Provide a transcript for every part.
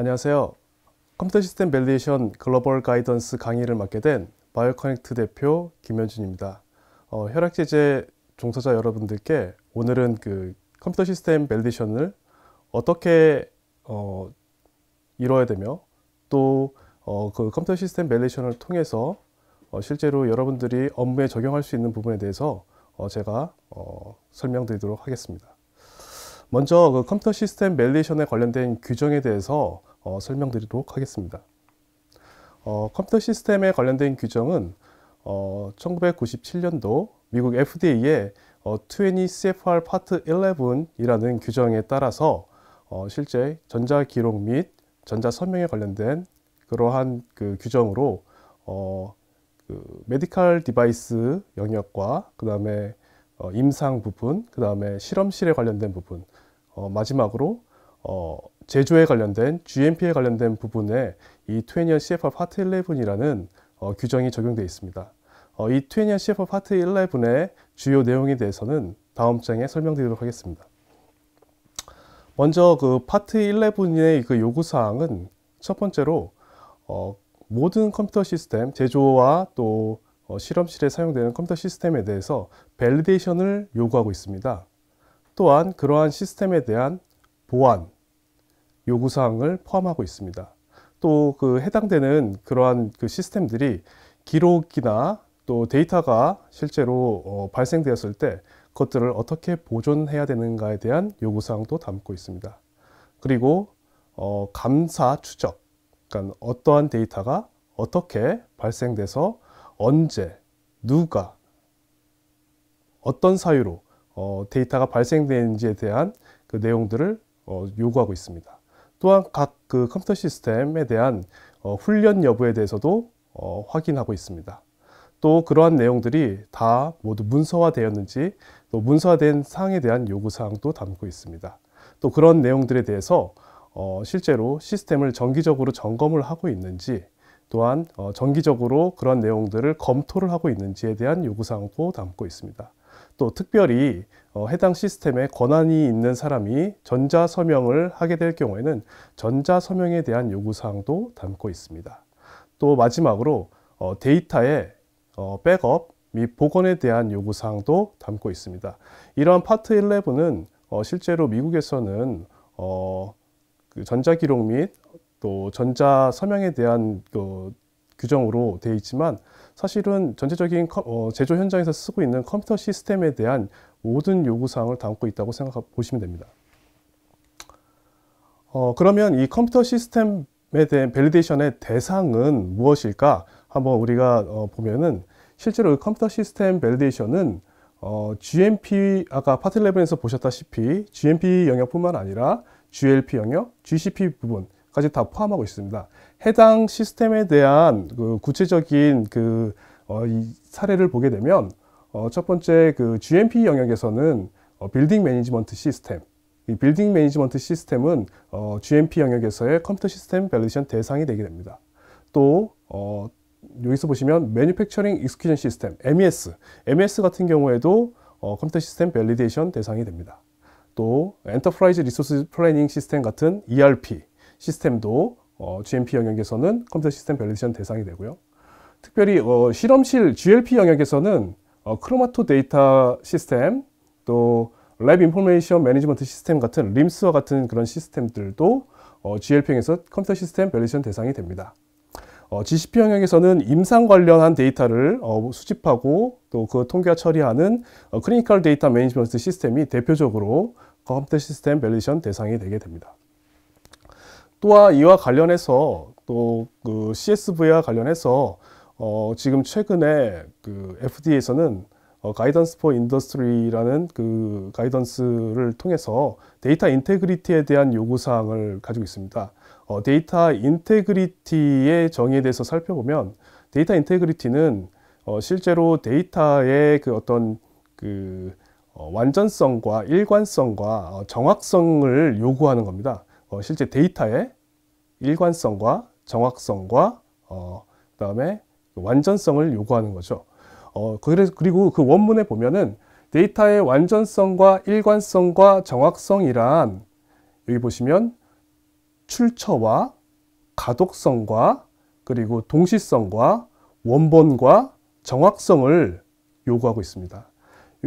안녕하세요. 컴퓨터 시스템 밸리에이션 글로벌 가이던스 강의를 맡게 된 바이오커넥트 대표 김현준입니다. 어, 혈액제제 종사자 여러분들께 오늘은 그 컴퓨터 시스템 밸리에이션을 어떻게 어, 이뤄야 되며 또그 어, 그 컴퓨터 시스템 밸리에이션을 통해서 어, 실제로 여러분들이 업무에 적용할 수 있는 부분에 대해서 어, 제가 어, 설명드리도록 하겠습니다. 먼저 그 컴퓨터 시스템 밸리에이션에 관련된 규정에 대해서 어, 설명드리도록 하겠습니다. 어, 컴퓨터 시스템에 관련된 규정은 어, 1997년도 미국 FDA의 어, 20 CFR 파트 11이라는 규정에 따라서 어, 실제 전자 기록 및 전자 서명에 관련된 그러한 그 규정으로 어, 그 메디컬 디바이스 영역과 그 다음에 어, 임상 부분, 그 다음에 실험실에 관련된 부분, 어, 마지막으로 어, 제조에 관련된 GMP에 관련된 부분에 이 투애니언 CFR 파트 11이라는 어, 규정이 적용되어 있습니다. 어, 이투애니 CFR 파트 11의 주요 내용에 대해서는 다음 장에 설명드리도록 하겠습니다. 먼저 그 파트 11의 그 요구사항은 첫 번째로 어, 모든 컴퓨터 시스템, 제조와 또 어, 실험실에 사용되는 컴퓨터 시스템에 대해서 밸리데이션을 요구하고 있습니다. 또한 그러한 시스템에 대한 보안 요구사항을 포함하고 있습니다. 또 그 해당되는 그러한 그 시스템들이 기록이나 또 데이터가 실제로 어, 발생되었을 때 그것들을 어떻게 보존해야 되는가에 대한 요구사항도 담고 있습니다. 그리고 어, 감사 추적, 그러니까 어떠한 데이터가 어떻게 발생돼서 언제, 누가, 어떤 사유로 어, 데이터가 발생되는지에 대한 그 내용들을 어, 요구하고 있습니다. 또한 각 그 컴퓨터 시스템에 대한 어, 훈련 여부에 대해서도 어, 확인하고 있습니다. 또 그러한 내용들이 다 모두 문서화되었는지 또 문서화된 사항에 대한 요구사항도 담고 있습니다. 또 그런 내용들에 대해서 어, 실제로 시스템을 정기적으로 점검을 하고 있는지 또한 어, 정기적으로 그런 내용들을 검토를 하고 있는지에 대한 요구사항도 담고 있습니다. 또 특별히 어, 해당 시스템에 권한이 있는 사람이 전자 서명을 하게 될 경우에는 전자 서명에 대한 요구 사항도 담고 있습니다. 또 마지막으로 어, 데이터의 어, 백업 및 복원에 대한 요구 사항도 담고 있습니다. 이러한 파트 11은 실제로 미국에서는 그 전자 기록 및 또 전자 서명에 대한 그 규정으로 되어 있지만 사실은 전체적인 어, 제조 현장에서 쓰고 있는 컴퓨터 시스템에 대한 모든 요구사항을 담고 있다고 생각 보시면 됩니다. 어, 그러면 이 컴퓨터 시스템에 대한 밸리데이션의 대상은 무엇일까? 한번 우리가 어, 보면은 실제로 컴퓨터 시스템 밸리데이션은 어, GMP 아까 파트 레벨에서 보셨다시피 GMP 영역뿐만 아니라 GLP 영역, GCP 부분 까지 다 포함하고 있습니다. 해당 시스템에 대한 그 구체적인 그 어, 이 사례를 보게 되면 어, 첫 번째 그 GMP 영역에서는 어, 빌딩 매니지먼트 시스템 이 빌딩 매니지먼트 시스템은 어, GMP 영역에서의 컴퓨터 시스템 밸리션 대상이 되게 됩니다. 또 어, 여기서 보시면 매뉴팩처링 익스큐션 시스템 MES MES 같은 경우에도 어, 컴퓨터 시스템 밸리데이션 대상이 됩니다. 또 Enterprise Resource Planning System 같은 ERP 시스템도 어, GMP 영역에서는 컴퓨터 시스템 밸리데이션 대상이 되고요. 특별히 어, 실험실 GLP 영역에서는 어, 크로마토 데이터 시스템 또 랩 인포메이션 매니지먼트 시스템 같은 림스와 같은 그런 시스템들도 어, GLP에서 컴퓨터 시스템 밸리데이션 대상이 됩니다. 어, GCP 영역에서는 임상 관련한 데이터를 어, 수집하고 또 그 통계화 처리하는 어, 클리니컬 데이터 매니지먼트 시스템이 대표적으로 컴퓨터 시스템 밸리데이션 대상이 되게 됩니다. 또한 이와 관련해서 또그 CSV와 관련해서 어, 지금 최근에 그 FDA에서는 어, 가이던스 포 인더스트리라는 그 가이던스를 통해서 데이터 인테그리티에 대한 요구사항을 가지고 있습니다. 어, 데이터 인테그리티의 정의에 대해서 살펴보면 데이터 인테그리티는 어, 실제로 데이터의 그 어떤 그 어, 완전성과 일관성과 어, 정확성을 요구하는 겁니다. 어, 실제 데이터의 일관성과 정확성과 어, 그다음에 그 완전성을 요구하는 거죠. 어, 그래서 그리고 그 원문에 보면은 데이터의 완전성과 일관성과 정확성이란 여기 보시면 출처와 가독성과 그리고 동시성과 원본과 정확성을 요구하고 있습니다.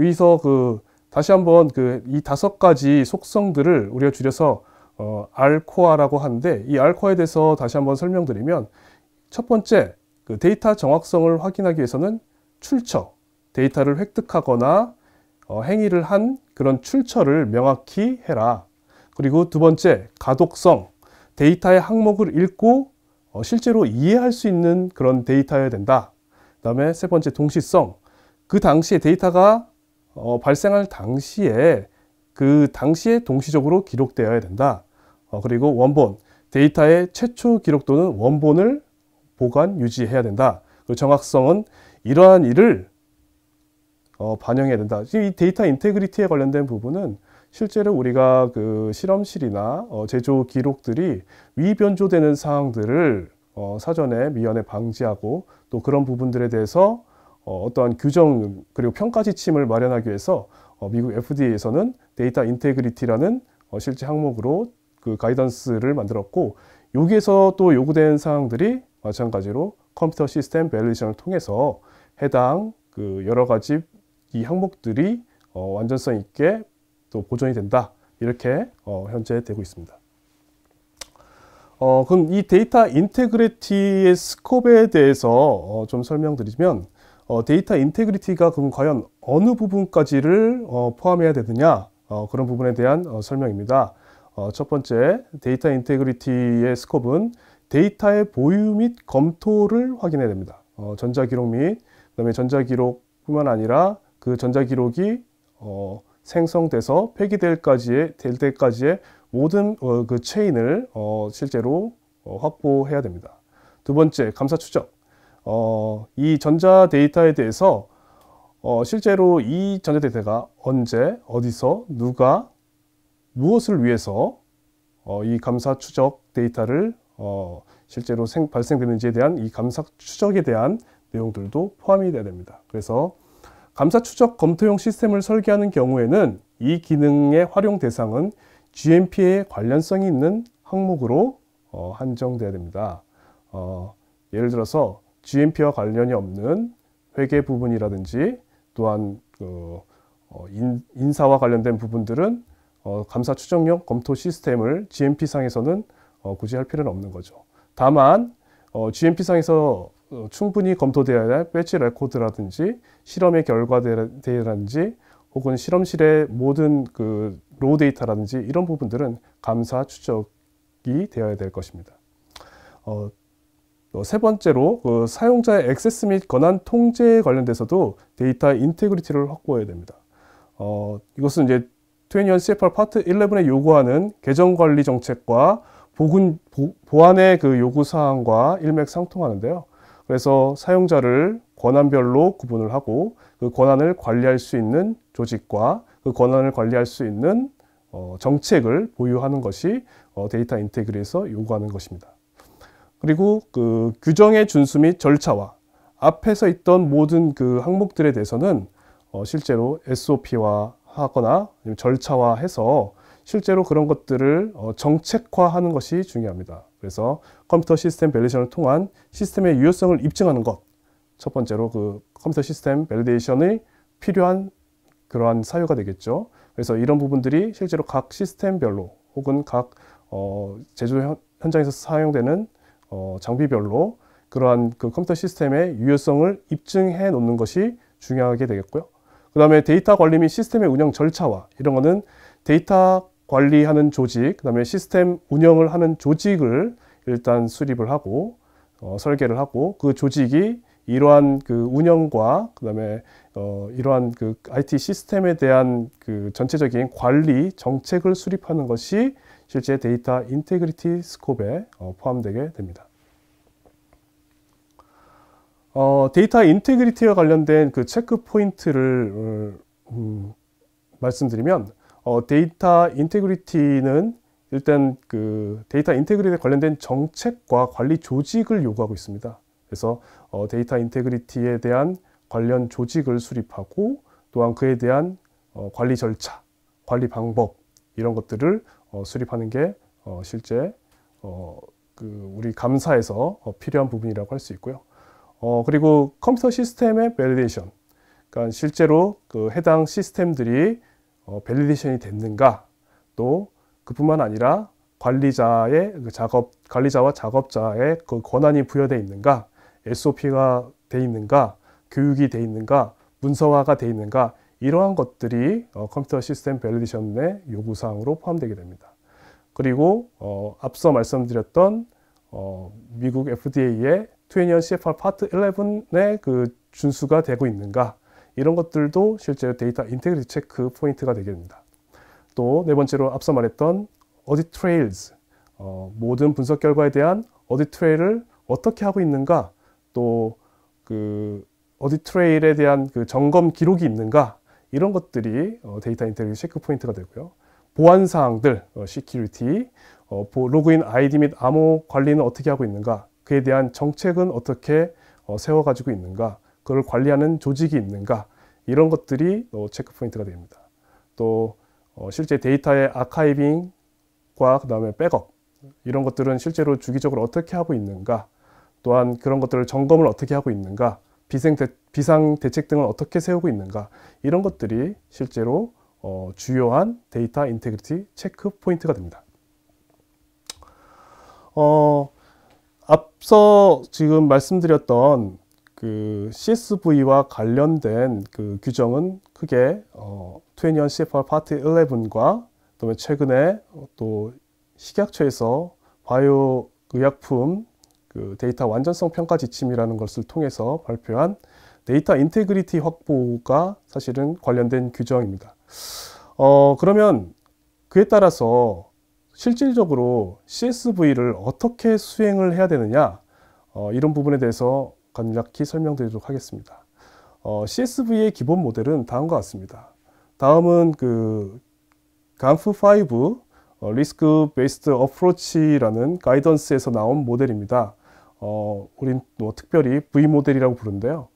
여기서 그 다시 한번 그 이 다섯 가지 속성들을 우리가 줄여서 어, 알코아라고 하는데이 알코아에 대해서 다시 한번 설명드리면 첫 번째 그 데이터 정확성을 확인하기 위해서는 출처, 데이터를 획득하거나 어, 행위를 한 그런 출처를 명확히 해라. 그리고 두 번째 가독성, 데이터의 항목을 읽고 어, 실제로 이해할 수 있는 그런 데이터여야 된다. 그 다음에 세 번째 동시성, 그 당시에 데이터가 어, 발생할 당시에 그 당시에 동시적으로 기록되어야 된다. 어, 그리고 원본, 데이터의 최초 기록 또는 원본을 보관, 유지해야 된다. 그 정확성은 이러한 일을 어, 반영해야 된다. 이 데이터 인테그리티에 관련된 부분은 실제로 우리가 그 실험실이나 어, 제조 기록들이 위변조되는 사항들을 어, 사전에 미연에 방지하고 또 그런 부분들에 대해서 어, 어떠한 규정 그리고 평가 지침을 마련하기 위해서 어, 미국 FDA에서는 데이터 인테그리티라는 어, 실제 항목으로 그 가이던스를 만들었고 여기에서 또 요구된 사항들이 마찬가지로 컴퓨터 시스템 밸리션을 통해서 해당 그 여러 가지 이 항목들이 어, 완전성 있게 또 보존이 된다 이렇게 어, 현재 되고 있습니다. 어, 그럼 이 데이터 인테그리티의 스콥에 대해서 어, 좀 설명드리면 데이터 인테그리티가 그럼 과연 어느 부분까지를 어, 포함해야 되느냐 어, 그런 부분에 대한 어, 설명입니다. 어, 첫 번째 데이터 인테그리티의 스콥은 데이터의 보유 및 검토를 확인해야 됩니다. 어, 전자기록 및 그다음에 전자기록뿐만 아니라 그 전자기록이 어, 생성돼서 폐기될까지의 될 때까지의 모든 그 체인을 실제로 확보해야 됩니다. 두 번째 감사 추적. 이 전자 데이터에 대해서 어, 실제로 이 전자데이터가 언제, 어디서, 누가, 무엇을 위해서 어, 이 감사 추적 데이터를 어, 실제로 생, 발생되는지에 대한 이 감사 추적에 대한 내용들도 포함이 되어야 됩니다. 그래서 감사 추적 검토용 시스템을 설계하는 경우에는 이 기능의 활용 대상은 GMP에 관련성이 있는 항목으로 어, 한정돼야 됩니다. 어, 예를 들어서 GMP와 관련이 없는 회계 부분이라든지 또한 그 인, 사와 관련된 부분들은 어, 감사 추정력 검토 시스템을 GMP상에서는 굳이 할 필요는 없는 거죠. 다만 GMP상에서 충분히 검토되어야 할 배치 레코드라든지 실험의 결과라든지 혹은 실험실의 모든 그 로우 데이터라든지 이런 부분들은 감사 추적이 되어야 될 것입니다. 어, 어, 세 번째로 그 사용자의 액세스 및 권한 통제에 관련돼서도 데이터 인테그리티를 확보해야 됩니다. 어, 이것은 이제 21 CFR 파트 11에 요구하는 계정 관리 정책과 보군, 보, 보안의 그 요구 사항과 일맥상통하는데요. 그래서 사용자를 권한별로 구분을 하고 그 권한을 관리할 수 있는 조직과 그 권한을 관리할 수 있는 어, 정책을 보유하는 것이 어, 데이터 인테그리에서 요구하는 것입니다. 그리고 그 규정의 준수 및 절차와 앞에서 있던 모든 그 항목들에 대해서는 어 실제로 SOP화 하거나 절차화해서 실제로 그런 것들을 어 정책화하는 것이 중요합니다. 그래서 컴퓨터 시스템 밸리데이션을 통한 시스템의 유효성을 입증하는 것. 첫 번째로 그 컴퓨터 시스템 밸리데이션이 필요한 그러한 사유가 되겠죠. 그래서 이런 부분들이 실제로 각 시스템별로 혹은 각어 제조 현장에서 사용되는 어, 장비별로 그러한 그 컴퓨터 시스템의 유효성을 입증해 놓는 것이 중요하게 되겠고요. 그 다음에 데이터 관리 및 시스템의 운영 절차와 이런 거는 데이터 관리하는 조직, 그 다음에 시스템 운영을 하는 조직을 일단 수립을 하고 어, 설계를 하고 그 조직이 이러한 그 운영과 그 다음에 어, 이러한 그 IT 시스템에 대한 그 전체적인 관리 정책을 수립하는 것이 실제 데이터 인테그리티 스콥에 어, 포함되게 됩니다. 어, 데이터 인테그리티와 관련된 그 체크 포인트를 어, 음, 말씀드리면 어, 데이터 인테그리티는 일단 그 데이터 인테그리티에 관련된 정책과 관리 조직을 요구하고 있습니다. 그래서 어, 데이터 인테그리티에 대한 관련 조직을 수립하고 또한 그에 대한 어, 관리 절차, 관리 방법 이런 것들을 어, 수립하는 게 어, 실제 어, 그 우리 감사에서 어, 필요한 부분이라고 할 수 있고요. 어, 그리고 컴퓨터 시스템의 밸리데이션. 그러니까 실제로 그 해당 시스템들이 어, 밸리데이션이 됐는가 또 그뿐만 아니라 관리자의 그 작업 관리자와 작업자의 그 권한이 부여돼 있는가 SOP가 돼 있는가 교육이 돼 있는가 문서화가 돼 있는가 이러한 것들이 어, 컴퓨터 시스템 밸리디션의 요구사항으로 포함되게 됩니다. 그리고 어, 앞서 말씀드렸던 어, 미국 FDA의 2년 CFR 파트 11의 그 준수가 되고 있는가 이런 것들도 실제 데이터 인테그리티 체크 포인트가 되게 됩니다. 또 네 번째로 앞서 말했던 어디 트레일즈 어, 모든 분석 결과에 대한 어디 트레일을 어떻게 하고 있는가 또 그 어디 트레일에 대한 그 점검 기록이 있는가 이런 것들이 어, 데이터 인테리어 체크포인트가 되고요. 보안사항들, 시큐리티, 어, 어, 로그인 아이디 및 암호 관리는 어떻게 하고 있는가, 그에 대한 정책은 어떻게 세워가지고 있는가, 그걸 관리하는 조직이 있는가, 이런 것들이 체크포인트가 됩니다. 또 실제 데이터의 아카이빙과 그 다음에 백업, 이런 것들은 실제로 주기적으로 어떻게 하고 있는가, 또한 그런 것들을 점검을 어떻게 하고 있는가, 비생대, 비상대책 등을 어떻게 세우고 있는가 이런 것들이 실제로 어, 주요한 데이터 인테그리티 체크 포인트가 됩니다. 어, 앞서 지금 말씀드렸던 그 CSV와 관련된 그 규정은 크게 어, 20년 CFR 파트 11과 그다음에 최근에 또 식약처에서 바이오 의약품 그 데이터 완전성 평가 지침이라는 것을 통해서 발표한 데이터 인테그리티 확보가 사실은 관련된 규정입니다. 어, 그러면 그에 따라서 실질적으로 CSV를 어떻게 수행을 해야 되느냐 어, 이런 부분에 대해서 간략히 설명드리도록 하겠습니다. 어, CSV의 기본 모델은 다음과 같습니다. 다음은 그 간프5 리스크 베이스드 어프로치라는 가이던스에서 나온 모델입니다. 어, 우린 뭐 특별히 V 모델이라고 부른데요.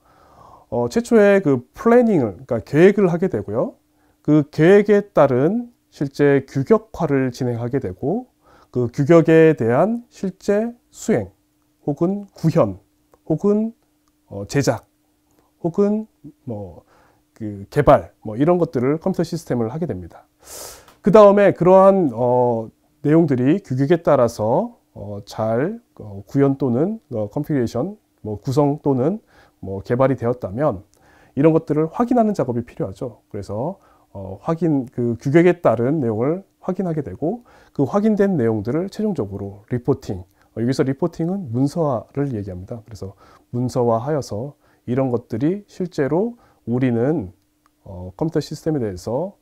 어, 최초의 그 플래닝을, 그러니까 계획을 하게 되고요. 그 계획에 따른 실제 규격화를 진행하게 되고, 그 규격에 대한 실제 수행, 혹은 구현, 혹은 어, 제작, 혹은 뭐, 그 개발, 뭐 이런 것들을 컴퓨터 시스템을 하게 됩니다. 그 다음에 그러한 어, 내용들이 규격에 따라서 어, 잘 어, 구현 또는 어, 컨피규레이션 뭐 구성 또는 뭐 개발이 되었다면 이런 것들을 확인하는 작업이 필요하죠. 그래서 어, 확인 그 규격에 따른 내용을 확인하게 되고 그 확인된 내용들을 최종적으로 리포팅 어, 여기서 리포팅은 문서화를 얘기합니다. 그래서 문서화하여서 이런 것들이 실제로 우리는 어, 컴퓨터 시스템에 대해서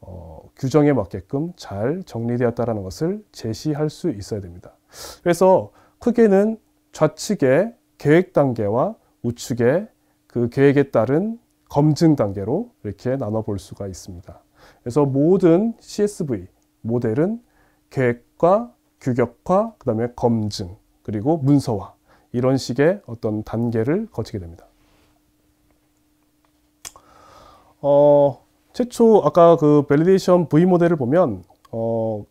어, 규정에 맞게끔 잘 정리되었다라는 것을 제시할 수 있어야 됩니다. 그래서 크게는 좌측의 계획 단계와 우측의 그 계획에 따른 검증 단계로 이렇게 나눠 볼 수가 있습니다. 그래서 모든 CSV 모델은 계획과 규격화, 그 다음에 검증, 그리고 문서화 이런 식의 어떤 단계를 거치게 됩니다. 어, 최초 아까 그 밸리데이션 V 모델을 보면 어,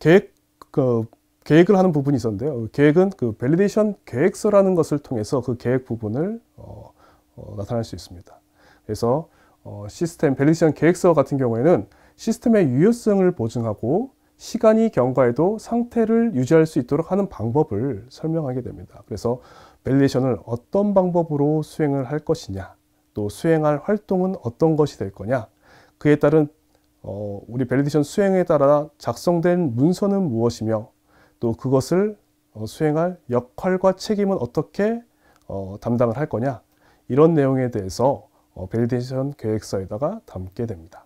계획 그 계획을 하는 부분이 있었는데요. 그 계획은 그 밸리데이션 계획서라는 것을 통해서 그 계획 부분을 어, 어, 나타낼 수 있습니다. 그래서 어, 시스템 밸리데이션 계획서 같은 경우에는 시스템의 유효성을 보증하고 시간이 경과해도 상태를 유지할 수 있도록 하는 방법을 설명하게 됩니다. 그래서 밸리데이션을 어떤 방법으로 수행을 할 것이냐, 또 수행할 활동은 어떤 것이 될 거냐, 그에 따른 어, 우리 밸리데이션 수행에 따라 작성된 문서는 무엇이며 또 그것을 어, 수행할 역할과 책임은 어떻게 어, 담당을 할 거냐 이런 내용에 대해서 밸리데이션 어, 계획서에다가 담게 됩니다.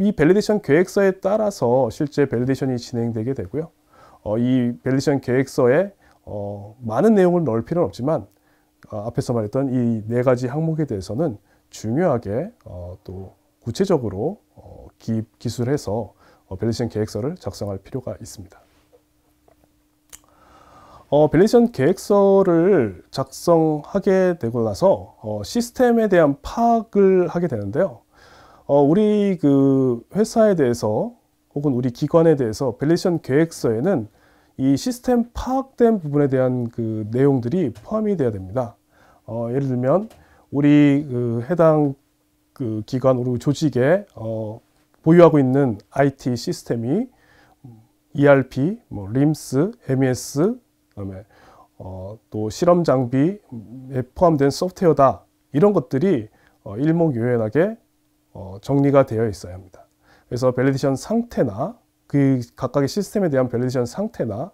이 밸리데이션 계획서에 따라서 실제 밸리데이션이 진행되게 되고요. 이 밸리데이션 계획서에 많은 내용을 넣을 필요는 없지만 앞에서 말했던 이 네 가지 항목에 대해서는 중요하게 또 구체적으로 기술해서 밸리데이션 계획서를 작성할 필요가 있습니다. 어, 밸리션 계획서를 작성하게 되고 나서 어, 시스템에 대한 파악을 하게 되는데요. 어, 우리 그 회사에 대해서 혹은 우리 기관에 대해서 밸리션 계획서에는 이 시스템 파악된 부분에 대한 그 내용들이 포함이 되어야 됩니다. 어, 예를 들면 우리 그 해당 그 기관 우리 조직에 어, 보유하고 있는 IT 시스템이 음, ERP, 뭐 림스, MES, 그다음에 어, 또 실험 장비에 포함된 소프트웨어다 이런 것들이 어, 일목요연하게 어, 정리가 되어 있어야 합니다. 그래서 밸리디션 상태나 그 각각의 시스템에 대한 밸리디션 상태나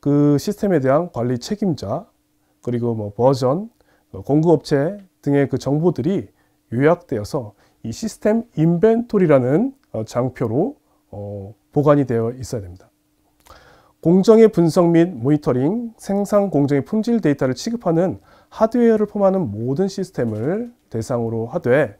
그 시스템에 대한 관리 책임자 그리고 뭐 버전, 뭐 공급업체 등의 그 정보들이 요약되어서 이 시스템 인벤토리라는 어, 장표로 어, 보관이 되어 있어야 됩니다. 공정의 분석 및 모니터링, 생산 공정의 품질 데이터를 취급하는 하드웨어를 포함하는 모든 시스템을 대상으로 하되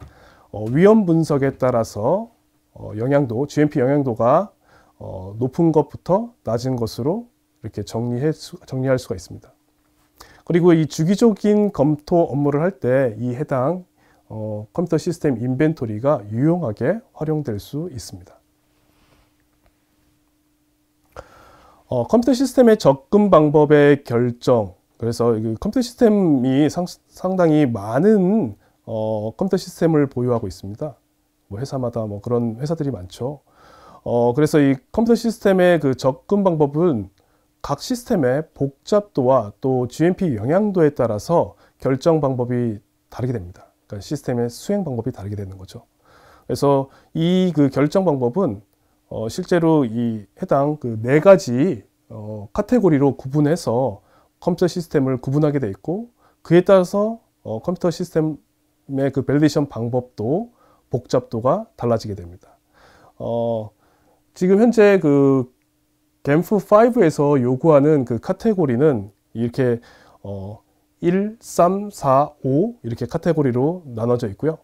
어, 위험 분석에 따라서 어, 영향도, GMP 영향도가 어, 높은 것부터 낮은 것으로 이렇게 정리해 수, 정리할 수가 있습니다. 그리고 이 주기적인 검토 업무를 할 때 이 해당 어, 컴퓨터 시스템 인벤토리가 유용하게 활용될 수 있습니다. 어, 컴퓨터 시스템의 접근 방법의 결정 그래서 컴퓨터 시스템이 상, 당히 많은 어, 컴퓨터 시스템을 보유하고 있습니다. 뭐 회사마다 뭐 그런 회사들이 많죠. 어, 그래서 이 컴퓨터 시스템의 그 접근 방법은 각 시스템의 복잡도와 또 GMP 영향도에 따라서 결정 방법이 다르게 됩니다. 그러니까 시스템의 수행 방법이 다르게 되는 거죠. 그래서 이 그 결정 방법은 어, 실제로 이 해당 그 네 가지 어, 카테고리로 구분해서 컴퓨터 시스템을 구분하게 돼 있고 그에 따라서 어, 컴퓨터 시스템의 그 밸리데이션 방법도 복잡도가 달라지게 됩니다. 어, 지금 현재 그 갬프 5에서 요구하는 그 카테고리는 이렇게 어, 1, 3, 4, 5 이렇게 카테고리로 나눠져 있고요.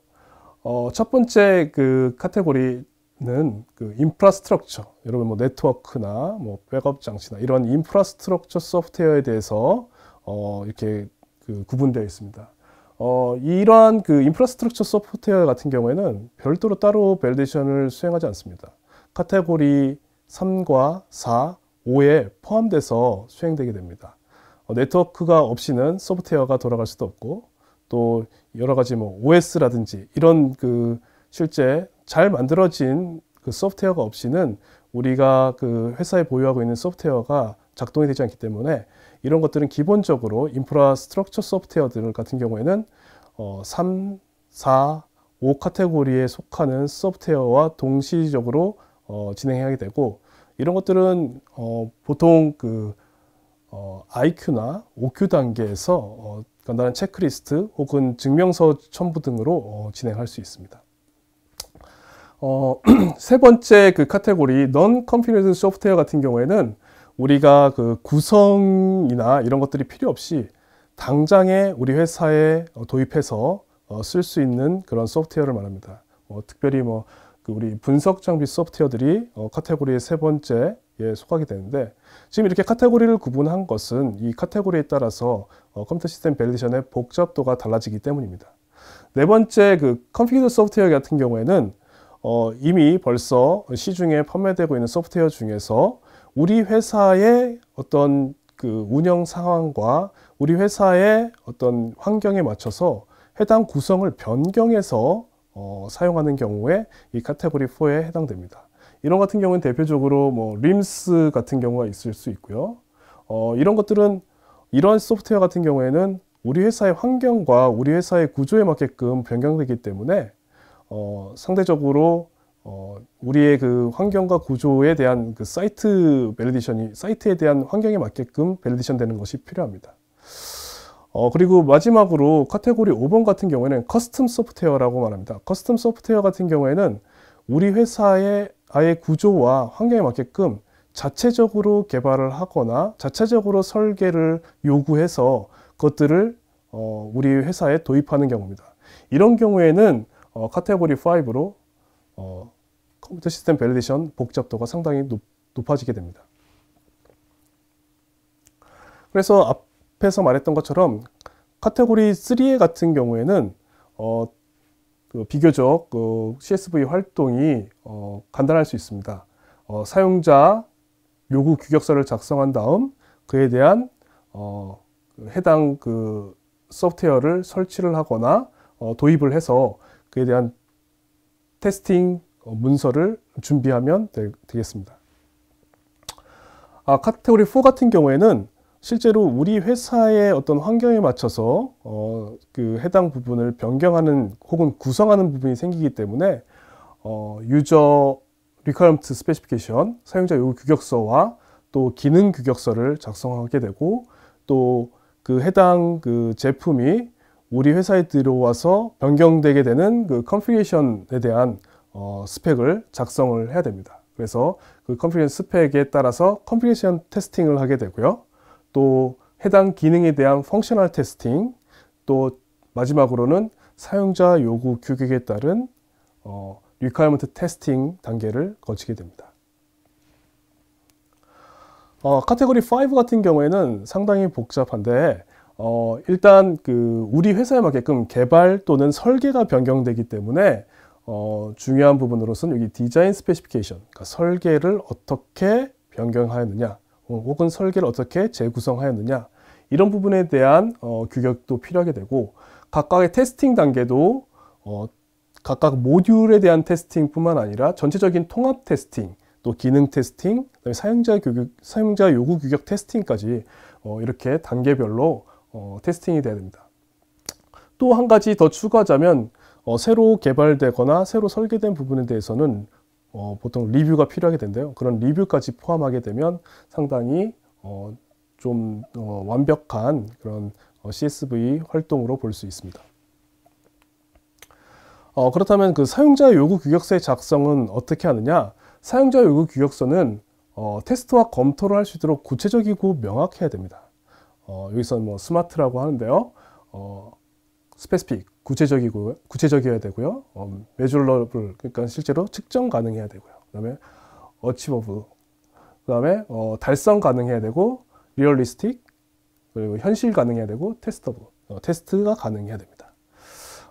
어, 첫 번째 그 카테고리 는그 인프라스트럭처, 여러분 뭐 네트워크나 뭐 백업 장치나 이런 인프라스트럭처 소프트웨어에 대해서 어 이렇게 그 구분되어 있습니다. 어 이러한 그 인프라스트럭처 소프트웨어 같은 경우에는 별도로 따로 밸리데이션을 수행하지 않습니다. 카테고리 3과 4, 5에 포함돼서 수행되게 됩니다. 어, 네트워크가 없이는 소프트웨어가 돌아갈 수도 없고 또 여러 가지 뭐 OS라든지 이런 그 실제 잘 만들어진 그 소프트웨어가 없이는 우리가 그 회사에 보유하고 있는 소프트웨어가 작동이 되지 않기 때문에 이런 것들은 기본적으로 인프라 스트럭처 소프트웨어들 같은 경우에는 어, 3, 4, 5 카테고리에 속하는 소프트웨어와 동시적으로 어, 진행해야 되고 이런 것들은 어, 보통 그 어, IQ나 OQ 단계에서 어, 간단한 체크리스트 혹은 증명서 첨부 등으로 어, 진행할 수 있습니다. 어, 세 번째 그 카테고리 넌 컨피던스 소프트웨어 같은 경우에는 우리가 그 구성이나 이런 것들이 필요 없이 당장에 우리 회사에 어, 도입해서 어, 쓸수 있는 그런 소프트웨어를 말합니다. 뭐, 특별히 뭐그 우리 분석 장비 소프트웨어들이 어, 카테고리의 세 번째에 속하게 되는데 지금 이렇게 카테고리를 구분한 것은 이 카테고리에 따라서 어, 컴퓨터 시스템 밸리션의 복잡도가 달라지기 때문입니다. 네 번째 그 컴퓨터 소프트웨어 같은 경우에는 어, 이미 벌써 시중에 판매되고 있는 소프트웨어 중에서 우리 회사의 어떤 그 운영 상황과 우리 회사의 어떤 환경에 맞춰서 해당 구성을 변경해서 어, 사용하는 경우에 이 카테고리 4에 해당됩니다. 이런 같은 경우는 대표적으로 뭐 림스 같은 경우가 있을 수 있고요. 어, 이런 것들은 이런 소프트웨어 같은 경우에는 우리 회사의 환경과 우리 회사의 구조에 맞게끔 변경되기 때문에 어, 상대적으로 어, 우리의 그 환경과 구조에 대한 그 사이트 밸리디션이 사이트에 대한 환경에 맞게끔 밸리디션 되는 것이 필요합니다. 어, 그리고 마지막으로 카테고리 5번 같은 경우에는 커스텀 소프트웨어라고 말합니다. 커스텀 소프트웨어 같은 경우에는 우리 회사의 아예 구조와 환경에 맞게끔 자체적으로 개발을 하거나 자체적으로 설계를 요구해서 그것들을 어, 우리 회사에 도입하는 경우입니다. 이런 경우에는 어, 카테고리 5로 어, 컴퓨터 시스템 밸리데이션 복잡도가 상당히 높, 아지게 됩니다. 그래서 앞에서 말했던 것처럼 카테고리 3 같은 경우에는 어, 그 비교적 그 CSV 활동이 어, 간단할 수 있습니다. 어, 사용자 요구 규격서를 작성한 다음 그에 대한 어, 그 해당 그 소프트웨어를 설치를 하거나 어, 도입을 해서 그에 대한 테스팅 어, 문서를 준비하면 되겠습니다. 아, 카테고리 4 같은 경우에는 실제로 우리 회사의 어떤 환경에 맞춰서 어, 그 해당 부분을 변경하는 혹은 구성하는 부분이 생기기 때문에 어, 유저 리퀘어먼트 스페시피케이션, 사용자 요구 규격서와 또 기능 규격서를 작성하게 되고 또 그 해당 그 제품이 우리 회사에 들어와서 변경되게 되는 그컨피레이션에 대한 어, 스펙을 작성을 해야 됩니다. 그래서 그 컨피게이션 스펙에 따라서 컨피게이션 테스팅을 하게 되고요. 또 해당 기능에 대한 펑셔널 테스팅, 또 마지막으로는 사용자 요구 규격에 따른 어, 리퀘어먼트 테스팅 단계를 거치게 됩니다. 어, 카테고리 5 같은 경우에는 상당히 복잡한데 어, 일단 그 우리 회사에 맞게끔 개발 또는 설계가 변경되기 때문에 어, 중요한 부분으로서는 여기 디자인 스페시피케이션, 그러니까 설계를 어떻게 변경하였느냐, 혹은 설계를 어떻게 재구성하였느냐 이런 부분에 대한 어, 규격도 필요하게 되고 각각의 테스팅 단계도 어, 각각 모듈에 대한 테스팅뿐만 아니라 전체적인 통합 테스팅, 또 기능 테스팅, 그다음에 사용자, 교육, 사용자 요구 규격 테스팅까지 어, 이렇게 단계별로 어, 테스팅이 돼야 됩니다. 또 한 가지 더 추가하자면 어, 새로 개발되거나 새로 설계된 부분에 대해서는 어, 보통 리뷰가 필요하게 된대요. 그런 리뷰까지 포함하게 되면 상당히 어, 좀 어, 완벽한 그런 어, CSV 활동으로 볼 수 있습니다. 어, 그렇다면 그 사용자 요구 규격서의 작성은 어떻게 하느냐? 사용자 요구 규격서는 어, 테스트와 검토를 할 수 있도록 구체적이고 명확해야 됩니다. 어, 여기서 뭐 스마트라고 하는데요. 어, 스페스픽 구체적이고 구체적이어야 되고요. 어, 메줄러블 그러니까 실제로 측정 가능해야 되고요. 그다음에 어치버블 그다음에 어, 달성 가능해야 되고 리얼리스틱 그리고 현실 가능해야 되고 테스터블 어, 테스트가 가능해야 됩니다.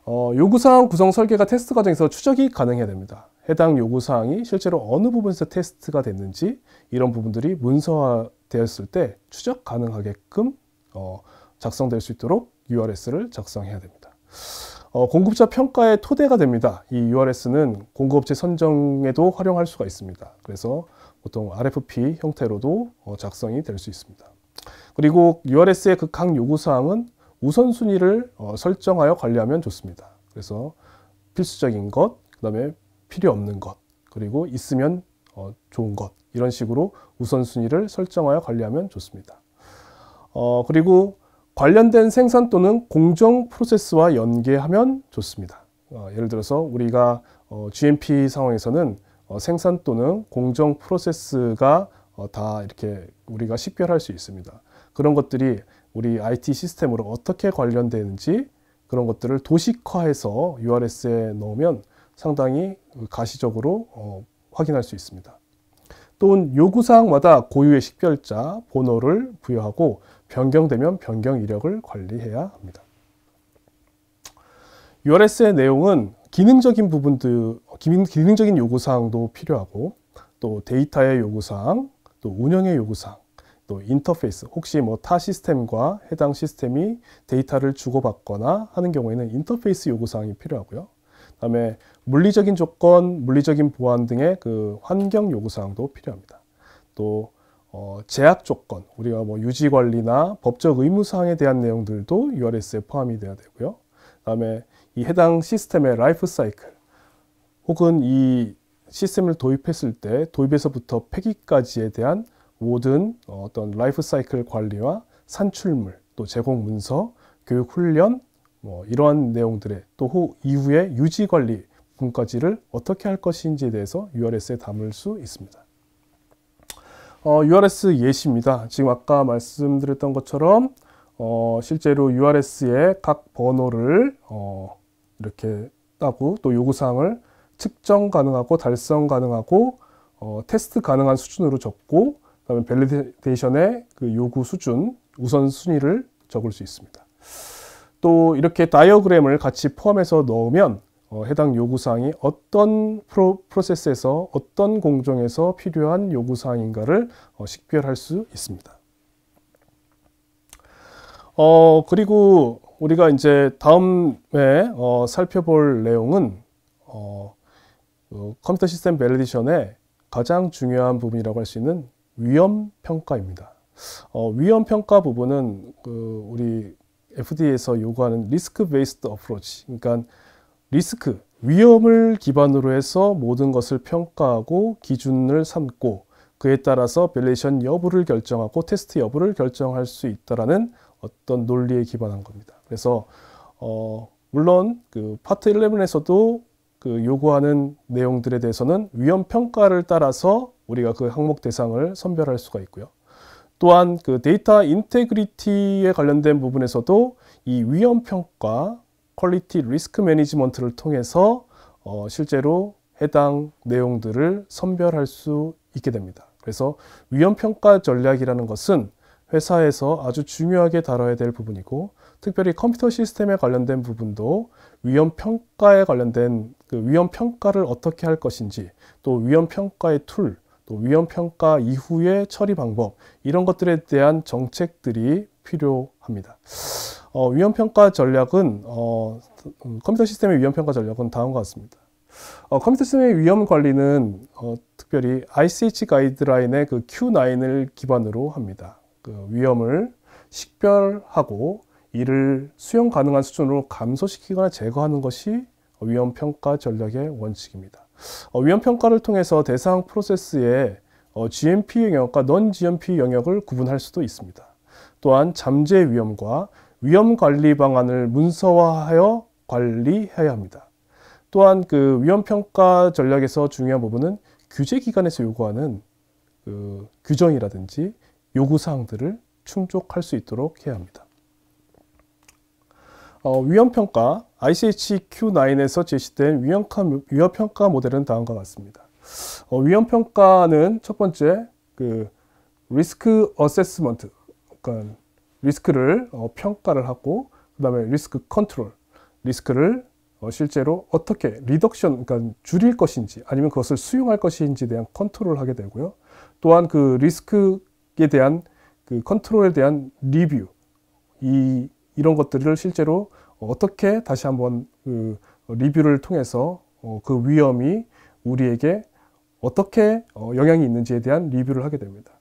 어, 요구사항 구성 설계가 테스트 과정에서 추적이 가능해야 됩니다. 해당 요구사항이 실제로 어느 부분에서 테스트가 됐는지 이런 부분들이 문서화되었을 때 추적 가능하게끔 어, 작성될 수 있도록 URS를 작성해야 됩니다. 어, 공급자 평가의 토대가 됩니다. 이 URS는 공급업체 선정에도 활용할 수가 있습니다. 그래서 보통 RFP 형태로도 어, 작성이 될 수 있습니다. 그리고 URS의 그각 요구사항은 우선순위를 어, 설정하여 관리하면 좋습니다. 그래서 필수적인 것, 그 다음에 필요 없는 것, 그리고 있으면 어, 좋은 것 이런 식으로 우선순위를 설정하여 관리하면 좋습니다. 어, 그리고 관련된 생산 또는 공정 프로세스와 연계하면 좋습니다. 어, 예를 들어서 우리가 어, GMP 상황에서는 어, 생산 또는 공정 프로세스가 어, 다 이렇게 우리가 식별할 수 있습니다. 그런 것들이 우리 IT 시스템으로 어떻게 관련되는지 그런 것들을 도식화해서 URS에 넣으면 상당히 가시적으로 어, 확인할 수 있습니다. 또는 요구사항마다 고유의 식별자, 번호를 부여하고 변경되면 변경 이력을 관리해야 합니다. URS의 내용은 기능적인 부분들, 기능적인 요구사항도 필요하고 또 데이터의 요구사항, 또 운영의 요구사항, 또 인터페이스, 혹시 뭐 타 시스템과 해당 시스템이 데이터를 주고받거나 하는 경우에는 인터페이스 요구사항이 필요하고요. 다음에 물리적인 조건, 물리적인 보안 등의 그 환경 요구사항도 필요합니다. 또 어, 제약 조건, 우리가 뭐 유지 관리나 법적 의무 사항에 대한 내용들도 URS에 포함이 돼야 되고요. 그다음에 이 해당 시스템의 라이프 사이클 혹은 이 시스템을 도입했을 때 도입에서부터 폐기까지에 대한 모든 어, 어떤 라이프 사이클 관리와 산출물, 또 제공 문서, 교육 훈련 뭐 이러한 내용들의 또 후 이후에 유지 관리 부분까지를 어떻게 할 것인지에 대해서 URS에 담을 수 있습니다. 어, URS 예시입니다. 지금 아까 말씀드렸던 것처럼 어, 실제로 URS의 각 번호를 어, 이렇게 따고 또 요구사항을 측정 가능하고 달성 가능하고 어, 테스트 가능한 수준으로 적고 그다음에 밸리데이션의 그 요구 수준 우선 순위를 적을 수 있습니다. 또 이렇게 다이어그램을 같이 포함해서 넣으면 어, 해당 요구사항이 어떤 프로, 프로세스에서 어떤 공정에서 필요한 요구사항인가를 어, 식별할 수 있습니다. 어, 그리고 우리가 이제 다음에 어, 살펴볼 내용은 어, 어, 컴퓨터 시스템 밸리디션의 가장 중요한 부분이라고 할 수 있는 위험 평가입니다. 어, 위험 평가 부분은 그 우리 f d 에서 요구하는 리스크 베이스드 어프로치, 그러니까 리스크, 위험을 기반으로 해서 모든 것을 평가하고 기준을 삼고 그에 따라서 밸레이션 여부를 결정하고 테스트 여부를 결정할 수 있다라는 어떤 논리에 기반한 겁니다. 그래서 어 물론 그 파트 11에서도 그 요구하는 내용들에 대해서는 위험 평가를 따라서 우리가 그 항목 대상을 선별할 수가 있고요. 또한 그 데이터 인테그리티에 관련된 부분에서도 이 위험 평가 퀄리티 리스크 매니지먼트를 통해서 어, 실제로 해당 내용들을 선별할 수 있게 됩니다. 그래서 위험평가 전략이라는 것은 회사에서 아주 중요하게 다뤄야 될 부분이고 특별히 컴퓨터 시스템에 관련된 부분도 위험평가에 관련된 그 위험평가를 어떻게 할 것인지 또 위험평가의 툴, 또 위험평가 이후의 처리 방법 이런 것들에 대한 정책들이 필요합니다. 어, 위험평가 전략은 어, 음, 컴퓨터 시스템의 위험평가 전략은 다음과 같습니다. 어, 컴퓨터 시스템의 위험 관리는 어, 특별히 ICH 가이드라인의 그 Q9을 기반으로 합니다. 그 위험을 식별하고 이를 수용 가능한 수준으로 감소시키거나 제거하는 것이 위험 평가 전략의 원칙입니다. 어, 위험 평가를 통해서 대상 프로세스의 어, GMP 영역과 non GMP 영역을 구분할 수도 있습니다. 또한 잠재 위험과 위험 관리 방안을 문서화하여 관리해야 합니다. 또한 그 위험 평가 전략에서 중요한 부분은 규제 기관에서 요구하는 그 규정이라든지 요구 사항들을 충족할 수 있도록 해야 합니다. 어, 위험평가, ICHQ9에서 제시된 위험평가, 모델은 다음과 같습니다. 어, 위험평가는 첫 번째, 그, 리스크 어세스먼트, 그러니까 리스크를 어, 평가를 하고 그 다음에 리스크 컨트롤 리스크를 어, 실제로 어떻게 리덕션 그러니까 줄일 것인지 아니면 그것을 수용할 것인지 대한 컨트롤을 하게 되고요 또한 그 리스크에 대한 그 컨트롤에 대한 리뷰 이 이런 것들을 실제로 어떻게 다시 한번 그 리뷰를 통해서 어, 그 위험이 우리에게 어떻게 어, 영향이 있는지에 대한 리뷰를 하게 됩니다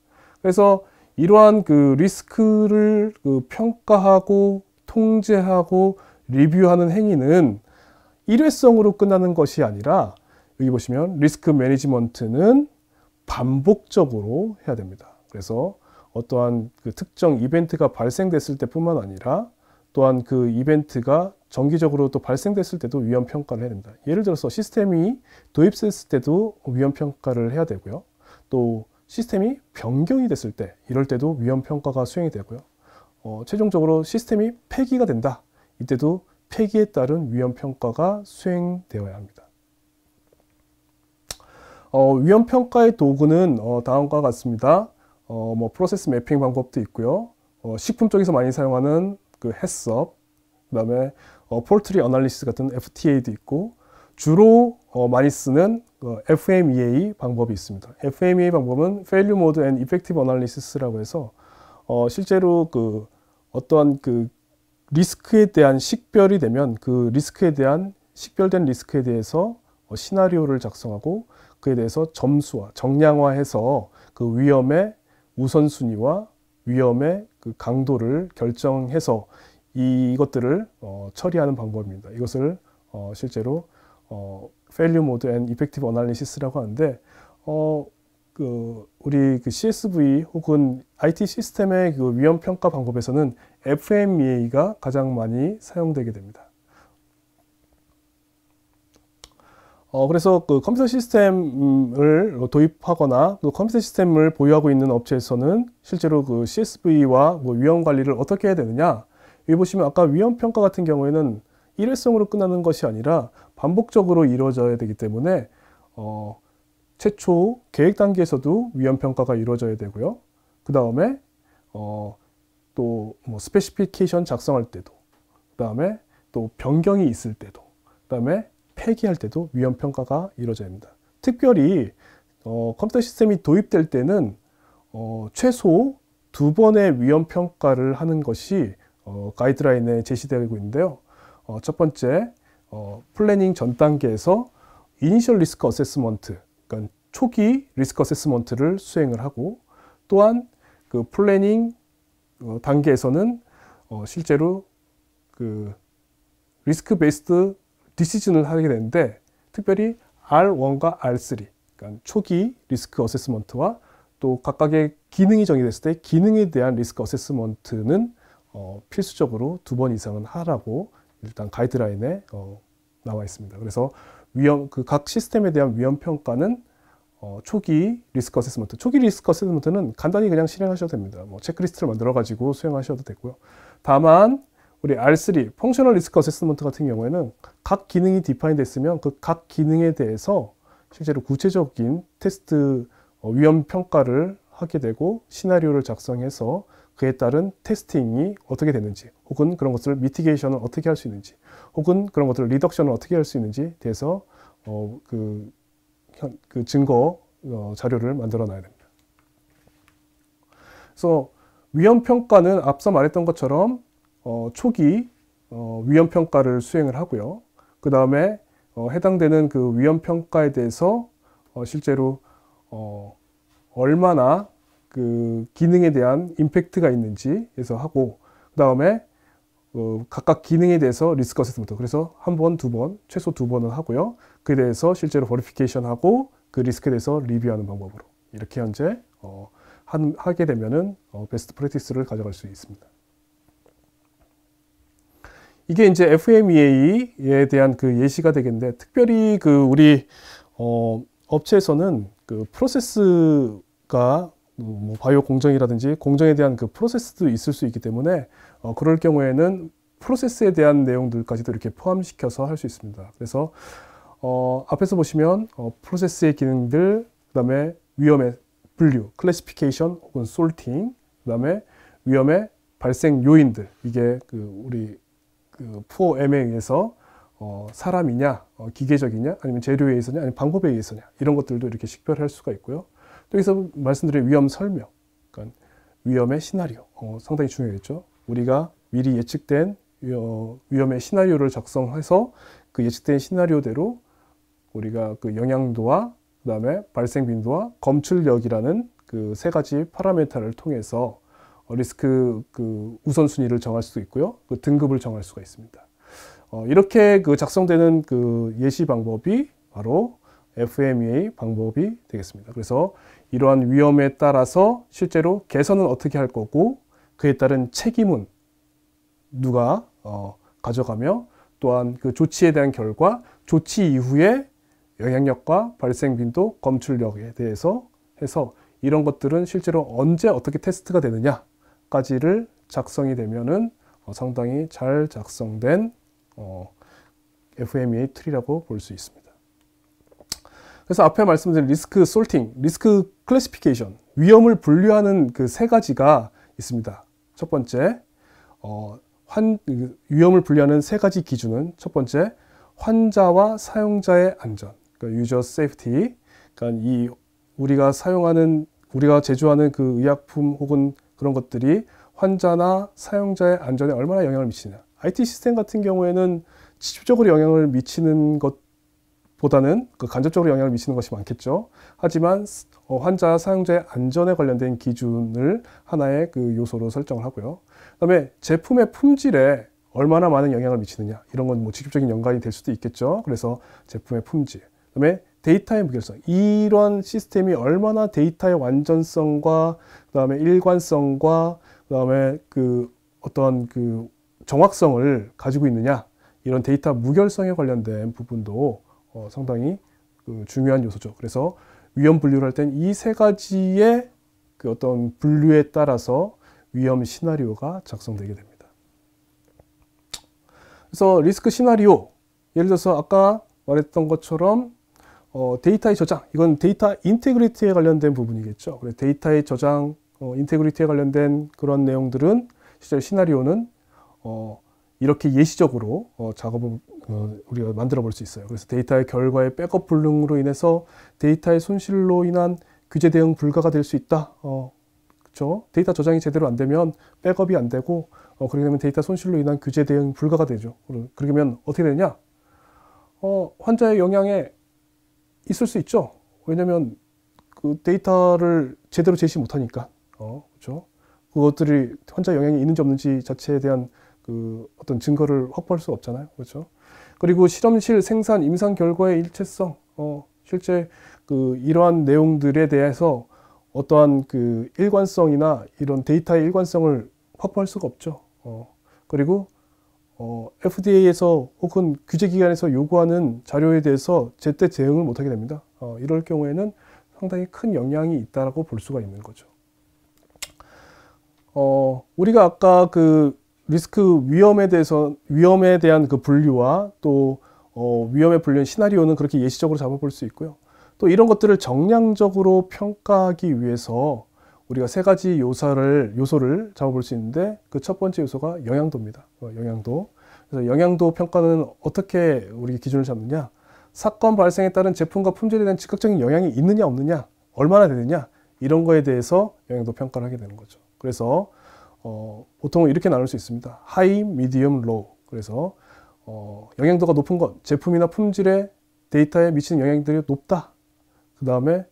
그래서 이러한 그 리스크를 그 평가하고 통제하고 리뷰하는 행위는 일회성으로 끝나는 것이 아니라 여기 보시면 리스크 매니지먼트는 반복적으로 해야 됩니다. 그래서 어떠한 그 특정 이벤트가 발생됐을 때뿐만 아니라 또한 그 이벤트가 정기적으로 또 발생됐을 때도 위험 평가를 해야 됩니다. 예를 들어서 시스템이 도입됐을 때도 위험 평가를 해야 되고요. 또 시스템이 변경이 됐을 때 이럴 때도 위험 평가가 수행이 되고요. 어, 최종적으로 시스템이 폐기가 된다. 이때도 폐기에 따른 위험 평가가 수행되어야 합니다. 어, 위험 평가의 도구는 어, 다음과 같습니다. 어, 뭐 프로세스 매핑 방법도 있고요. 어, 식품 쪽에서 많이 사용하는 그 해썹, 그다음에 어, 폴트리 어널리시스 같은 FTA도 있고 주로 어, 많이 쓰는 그 FMEA 방법이 있습니다. FMEA 방법은 Failure Mode and Effective Analysis라고 해서 어, 실제로 그 어떠한 그 리스크에 대한 식별이 되면 그 리스크에 대한 식별된 리스크에 대해서 어, 시나리오를 작성하고 그에 대해서 점수화, 정량화해서 그 위험의 우선순위와 위험의 그 강도를 결정해서 이것들을 어, 처리하는 방법입니다. 이것을 어, 실제로 어, failure mode and effective analysis라고 하는데 어, 그 우리 그 CSV 혹은 IT 시스템의 그 위험 평가 방법에서는 FMEA가 가장 많이 사용되게 됩니다. 어, 그래서 그 컴퓨터 시스템을 도입하거나 또 컴퓨터 시스템을 보유하고 있는 업체에서는 실제로 그 CSV와 뭐 위험 관리를 어떻게 해야 되느냐. 여기 보시면 아까 위험 평가 같은 경우에는 일회성으로 끝나는 것이 아니라 반복적으로 이루어져야 되기 때문에 어, 최초 계획 단계에서도 위험 평가가 이루어져야 되고요. 그 다음에 어, 또뭐 스페시피케이션 작성할 때도 그 다음에 또 변경이 있을 때도 그 다음에 폐기할 때도 위험 평가가 이루어져야 합니다. 특별히 어, 컴퓨터 시스템이 도입될 때는 어, 최소 두 번의 위험 평가를 하는 것이 어, 가이드라인에 제시되고 있는데요. 어, 첫 번째 어, 플래닝 전 단계에서 이니셜 리스크 어세스먼트, 그러니까 초기 리스크 어세스먼트를 수행을 하고 또한 그 플래닝 어, 단계에서는 어, 실제로 그 리스크 베이스드 디시즌을 하게 되는데 특별히 R1과 R3, 그러니까 초기 리스크 어세스먼트와 또 각각의 기능이 정의됐을 때 기능에 대한 리스크 어세스먼트는 어, 필수적으로 두 번 이상은 하라고 일단 가이드라인에 어, 나와 있습니다. 그래서 위험 그 각 시스템에 대한 위험 평가는 어, 초기 리스크 어세스먼트. 초기 리스크 어세스먼트는 간단히 그냥 실행하셔도 됩니다. 뭐 체크리스트를 만들어 가지고 수행하셔도 되고요. 다만 우리 R3 펑셔널 리스크 어세스먼트 같은 경우에는 각 기능이 디파인됐으면그 각 기능에 대해서 실제로 구체적인 테스트 어, 위험 평가를 하게 되고 시나리오를 작성해서 그에 따른 테스팅이 어떻게 되는지 혹은 그런 것을 미티게이션을 어떻게 할 수 있는지 혹은 그런 것들을 리덕션을 어떻게 할 수 있는지 대해서 어, 그, 그 증거 어, 자료를 만들어 놔야 됩니다. 그래서 위험 평가는 앞서 말했던 것처럼 어, 초기 어, 위험 평가를 수행을 하고요. 그 다음에 어, 해당되는 그 위험 평가에 대해서 어, 실제로 어, 얼마나 그 기능에 대한 임팩트가 있는지 해서 하고 그 다음에 어, 각각 기능에 대해서 리스크 어세스먼트 그래서 한 번, 두 번, 최소 두 번은 하고요. 그에 대해서 실제로 버리피케이션하고 그 리스크에 대해서 리뷰하는 방법으로 이렇게 현재 어, 한, 하게 되면은 어, 베스트 프랙티스를 가져갈 수 있습니다. 이게 이제 FMEA에 대한 그 예시가 되겠는데 특별히 그 우리 어, 업체에서는 그 프로세스가 뭐, 뭐 바이오 공정이라든지 공정에 대한 그 프로세스도 있을 수 있기 때문에 어, 그럴 경우에는 프로세스에 대한 내용들까지도 이렇게 포함시켜서 할 수 있습니다. 그래서 어, 앞에서 보시면 어, 프로세스의 기능들, 그 다음에 위험의 분류, 클래시피케이션 혹은 솔팅, 그 다음에 위험의 발생 요인들, 이게 그 우리 그 포엠에 의해서 어, 사람이냐, 어, 기계적이냐, 아니면 재료에 의해서냐, 아니면 방법에 의해서냐 이런 것들도 이렇게 식별할 수가 있고요. 여기서 말씀드린 위험 설명, 그러니까 위험의 시나리오, 어, 상당히 중요했죠. 우리가 미리 예측된 어, 위험의 시나리오를 작성해서 그 예측된 시나리오대로 우리가 그 영향도와 그 다음에 발생 빈도와 검출력이라는 그 세 가지 파라메타를 통해서 리스크 그 우선순위를 정할 수도 있고요. 그 등급을 정할 수가 있습니다. 어, 이렇게 그 작성되는 그 예시 방법이 바로 FMEA 방법이 되겠습니다. 그래서 이러한 위험에 따라서 실제로 개선은 어떻게 할 거고 그에 따른 책임은 누가 어, 가져가며 또한 그 조치에 대한 결과 조치 이후에 영향력과 발생 빈도 검출력에 대해서 해서 이런 것들은 실제로 언제 어떻게 테스트가 되느냐까지를 작성이 되면은 어, 상당히 잘 작성된 어, FMEA 틀이라고 볼 수 있습니다. 그래서 앞에 말씀드린 리스크 솔팅, 리스크 클래시피케이션, 위험을 분류하는 그 세 가지가 있습니다. 첫 번째, 어, 환, 그 위험을 분류하는 세 가지 기준은 첫 번째, 환자와 사용자의 안전, 그러니까 유저 세이프티, 그러니까 이 우리가 사용하는 우리가 제조하는 그 의약품 혹은 그런 것들이 환자나 사용자의 안전에 얼마나 영향을 미치냐. IT 시스템 같은 경우에는 직접적으로 영향을 미치는 것 보다는 그 간접적으로 영향을 미치는 것이 많겠죠. 하지만 어, 환자 사용자의 안전에 관련된 기준을 하나의 그 요소로 설정을 하고요. 그다음에 제품의 품질에 얼마나 많은 영향을 미치느냐 이런 건 뭐 직접적인 연관이 될 수도 있겠죠. 그래서 제품의 품질, 그다음에 데이터의 무결성 이런 시스템이 얼마나 데이터의 완전성과 그다음에 일관성과 그다음에 그어떠그 정확성을 가지고 있느냐 이런 데이터 무결성에 관련된 부분도 어, 상당히 그 중요한 요소죠. 그래서 위험 분류를 할 땐 이 세 가지의 그 어떤 분류에 따라서 위험 시나리오가 작성되게 됩니다. 그래서 리스크 시나리오 예를 들어서 아까 말했던 것처럼 어, 데이터의 저장 이건 데이터 인테그리티에 관련된 부분이겠죠. 데이터의 저장 어, 인테그리티에 관련된 그런 내용들은 실제 시나리오는 어, 이렇게 예시적으로 어, 작업을 어, 우리가 만들어 볼 수 있어요. 그래서 데이터의 결과의 백업 불능으로 인해서 데이터의 손실로 인한 규제 대응 불가가 될 수 있다. 어, 그렇죠? 데이터 저장이 제대로 안 되면 백업이 안 되고 어, 그렇게 되면 데이터 손실로 인한 규제 대응 불가가 되죠. 그렇게 되면 어떻게 되냐? 어, 환자의 영향에 있을 수 있죠. 왜냐면 하그 데이터를 제대로 제시 못하니까. 어, 그렇죠? 그것들이 환자 영향이 있는지 없는지 자체에 대한 그 어떤 증거를 확보할 수 없잖아요. 그렇죠? 그리고 실험실 생산 임상 결과의 일체성, 어, 실제 그 이러한 내용들에 대해서 어떠한 그 일관성이나 이런 데이터의 일관성을 확보할 수가 없죠. 어, 그리고 어, FDA에서 혹은 규제기관에서 요구하는 자료에 대해서 제때 대응을 못하게 됩니다. 어, 이럴 경우에는 상당히 큰 영향이 있다라고 볼 수가 있는 거죠. 어, 우리가 아까 그 리스크 위험에 대해서 위험에 대한 그 분류와 또 어, 위험에 분류 한 시나리오는 그렇게 예시적으로 잡아볼 수 있고요. 또 이런 것들을 정량적으로 평가하기 위해서 우리가 세 가지 요사를 요소를 잡아볼 수 있는데 그 첫 번째 요소가 영향도입니다. 어, 영향도. 그래서 영향도 평가는 어떻게 우리 기준을 잡느냐? 사건 발생에 따른 제품과 품질에 대한 즉각적인 영향이 있느냐 없느냐, 얼마나 되느냐 이런 거에 대해서 영향도 평가를 하게 되는 거죠. 그래서 어, 보통 이렇게 나눌 수 있습니다. 하이, 미디엄, 로우. 그래서 어, 영향도가 높은 건 제품이나 품질에 데이터에 미치는 영향들이 높다. 그 다음에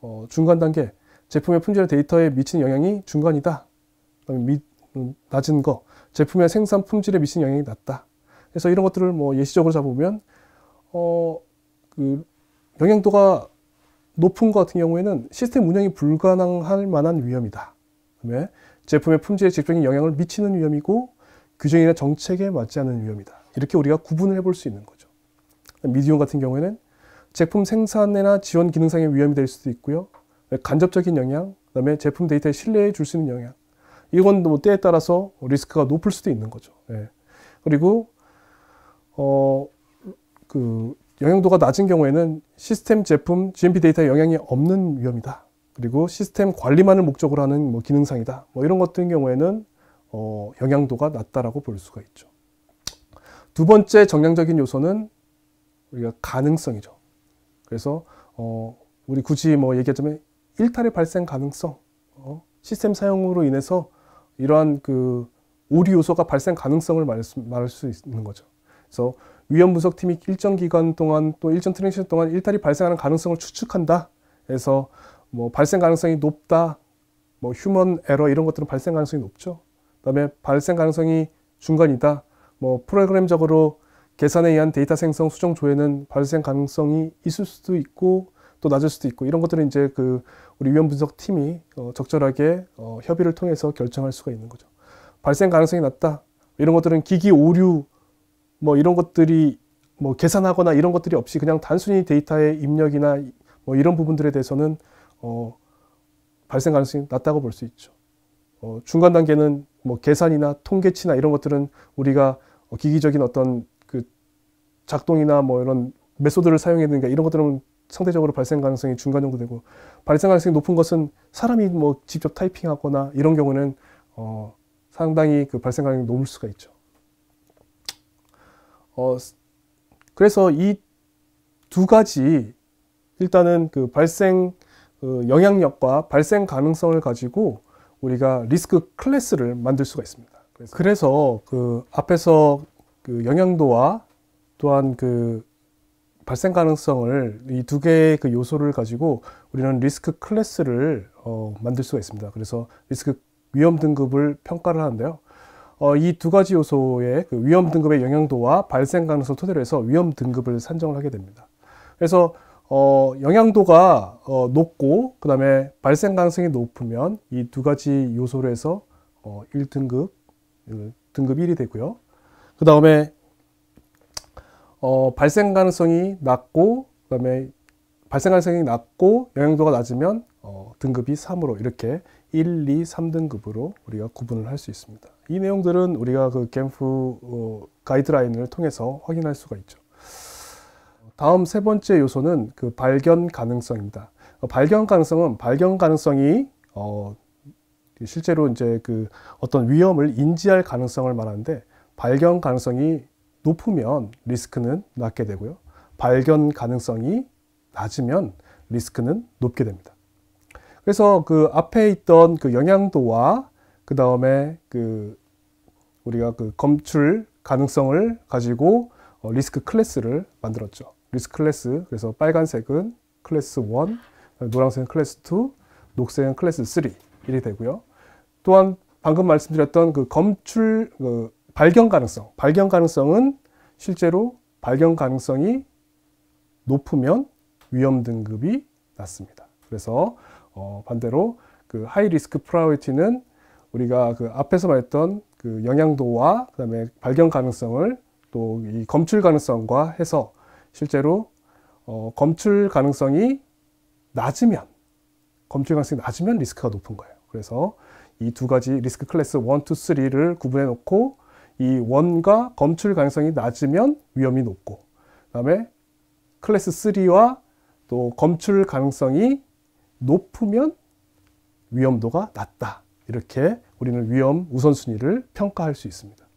어, 중간 단계 제품의 품질에 데이터에 미치는 영향이 중간이다. 그다음에 미, 음, 낮은 거 제품의 생산 품질에 미치는 영향이 낮다. 그래서 이런 것들을 뭐 예시적으로 잡으면 어, 그 영향도가 높은 것 같은 경우에는 시스템 운영이 불가능할 만한 위험이다. 그다음에 제품의 품질에 직접적인 영향을 미치는 위험이고 규정이나 정책에 맞지 않는 위험이다. 이렇게 우리가 구분을 해볼 수 있는 거죠. 미디온 같은 경우에는 제품 생산이나 지원 기능상의 위험이 될 수도 있고요. 간접적인 영향, 그다음에 제품 데이터에신뢰해줄 수 있는 영향. 이건 뭐 때에 따라서 리스크가 높을 수도 있는 거죠. 예. 그리고 어 그 영향도가 낮은 경우에는 시스템 제품 GMP 데이터에 영향이 없는 위험이다. 그리고 시스템 관리만을 목적으로 하는 뭐 기능상이다. 뭐 이런 것 같은 경우에는 어, 영향도가 낮다라고 볼 수가 있죠. 두 번째 정량적인 요소는 우리가 가능성이죠. 그래서 어, 우리 굳이 뭐 얘기하자면 일탈의 발생 가능성, 어, 시스템 사용으로 인해서 이러한 그 오류 요소가 발생 가능성을 말할 수, 말할 수 있는 거죠. 그래서 위험 분석팀이 일정 기간 동안 또 일정 트랜지션 동안 일탈이 발생하는 가능성을 추측한다. 해서 뭐 발생 가능성이 높다, 뭐 휴먼 에러 이런 것들은 발생 가능성이 높죠. 그다음에 발생 가능성이 중간이다. 뭐 프로그램적으로 계산에 의한 데이터 생성 수정 조회는 발생 가능성이 있을 수도 있고 또 낮을 수도 있고 이런 것들은 이제 그 우리 위험 분석 팀이 어 적절하게 어 협의를 통해서 결정할 수가 있는 거죠. 발생 가능성이 낮다. 이런 것들은 기기 오류 뭐 이런 것들이 뭐 계산하거나 이런 것들이 없이 그냥 단순히 데이터의 입력이나 뭐 이런 부분들에 대해서는 어, 발생 가능성이 낮다고 볼 수 있죠. 어, 중간 단계는 뭐 계산이나 통계치나 이런 것들은 우리가 어, 기기적인 어떤 그 작동이나 뭐 이런 메소드를 사용했는가 이런 것들은 상대적으로 발생 가능성이 중간 정도 되고 발생 가능성이 높은 것은 사람이 뭐 직접 타이핑하거나 이런 경우는 어, 상당히 그 발생 가능성이 높을 수가 있죠. 어, 그래서 이 두 가지 일단은 그 발생 그 영향력과 발생 가능성을 가지고 우리가 리스크 클래스를 만들 수가 있습니다. 그래서, 그래서 그 앞에서 그 영향도와 또한 그 발생 가능성을 이 두 개의 그 요소를 가지고 우리는 리스크 클래스를 어, 만들 수가 있습니다. 그래서 리스크 위험 등급을 평가를 하는데요. 어, 이 두 가지 요소의 그 위험 등급의 영향도와 발생 가능성 토대로 해서 위험 등급을 산정을 하게 됩니다. 그래서 어, 영양도가 어, 높고 그 다음에 발생 가능성이 높으면 이 두 가지 요소로 해서 어, 1등급 등급 1이 그 되고요. 그 다음에 어, 발생 가능성이 낮고 그 다음에 발생 가능성이 낮고 영향도가 낮으면 어, 등급이 3으로 이렇게 1, 2, 3등급으로 우리가 구분을 할 수 있습니다. 이 내용들은 우리가 그 겐프 어, 가이드라인을 통해서 확인할 수가 있죠. 다음 세 번째 요소는 그 발견 가능성입니다. 어, 발견 가능성은 발견 가능성이 어 실제로 이제 그 어떤 위험을 인지할 가능성을 말하는데 발견 가능성이 높으면 리스크는 낮게 되고요. 발견 가능성이 낮으면 리스크는 높게 됩니다. 그래서 그 앞에 있던 그 영향도와 그 다음에 그 우리가 그 검출 가능성을 가지고 어, 리스크 클래스를 만들었죠. 리스 크 클래스 그래서 빨간색은 클래스 1, 노란색은 클래스 2, 녹색은 클래스 3 이렇게 되고요. 또한 방금 말씀드렸던 그 검출 그 발견 가능성, 발견 가능성은 실제로 발견 가능성이 높으면 위험 등급이 낮습니다. 그래서 어 반대로 그 하이 리스크 프라이어티는 우리가 그 앞에서 말했던 그 영향도와 그다음에 발견 가능성을 또 이 검출 가능성과 해서 실제로 어, 검출 가능성이 낮으면 검출 가능성이 낮으면 리스크가 높은 거예요. 그래서 이 두 가지 리스크 클래스 1, 2, 3를 구분해 놓고 이 원과 검출 가능성이 낮으면 위험이 높고 그다음에 클래스 3와 또 검출 가능성이 높으면 위험도가 낮다. 이렇게 우리는 위험 우선순위를 평가할 수 있습니다.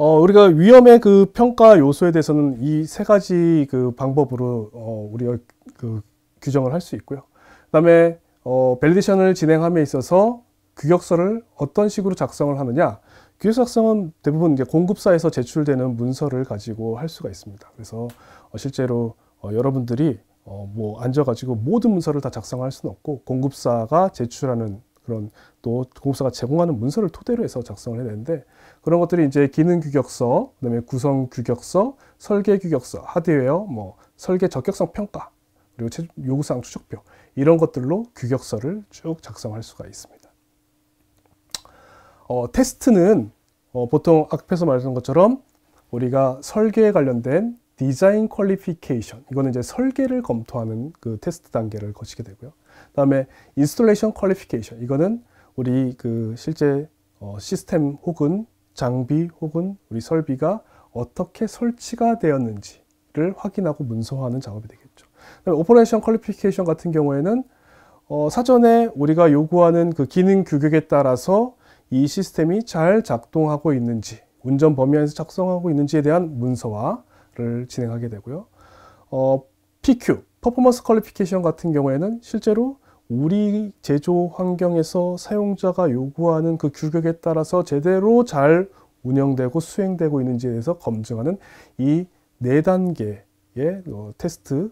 어, 우리가 위험의 그 평가 요소에 대해서는 이 세 가지 그 방법으로 어, 우리가 그 규정을 할 수 있고요. 그다음에 어, 밸리데이션을 진행함에 있어서 규격서를 어떤 식으로 작성을 하느냐. 규격서 작성은 대부분 이제 공급사에서 제출되는 문서를 가지고 할 수가 있습니다. 그래서 어, 실제로 어, 여러분들이 어, 뭐 앉아가지고 모든 문서를 다 작성할 수는 없고 공급사가 제출하는 그런 또 공사가 제공하는 문서를 토대로 해서 작성을 해야 되는데 그런 것들이 이제 기능 규격서, 그다음에 구성 규격서, 설계 규격서, 하드웨어, 뭐 설계 적격성 평가 그리고 요구사항 추적표 이런 것들로 규격서를 쭉 작성할 수가 있습니다. 어, 테스트는 어, 보통 앞에서 말했던 것처럼 우리가 설계에 관련된 디자인 퀄리피케이션 이거는 이제 설계를 검토하는 그 테스트 단계를 거치게 되고요. 그다음에 인스톨레이션 퀄리피케이션 이거는 우리 그 실제 어, 시스템 혹은 장비 혹은 우리 설비가 어떻게 설치가 되었는지를 확인하고 문서화하는 작업이 되겠죠. 그다음에 오퍼레이션 퀄리피케이션 같은 경우에는 어, 사전에 우리가 요구하는 그 기능 규격에 따라서 이 시스템이 잘 작동하고 있는지 운전 범위 안에서 작성하고 있는지에 대한 문서화를 진행하게 되고요. 어, PQ, 퍼포먼스 퀄리피케이션 같은 경우에는 실제로 우리 제조 환경에서 사용자가 요구하는 그 규격에 따라서 제대로 잘 운영되고 수행되고 있는지에 대해서 검증하는 이 네 단계의 어, 테스트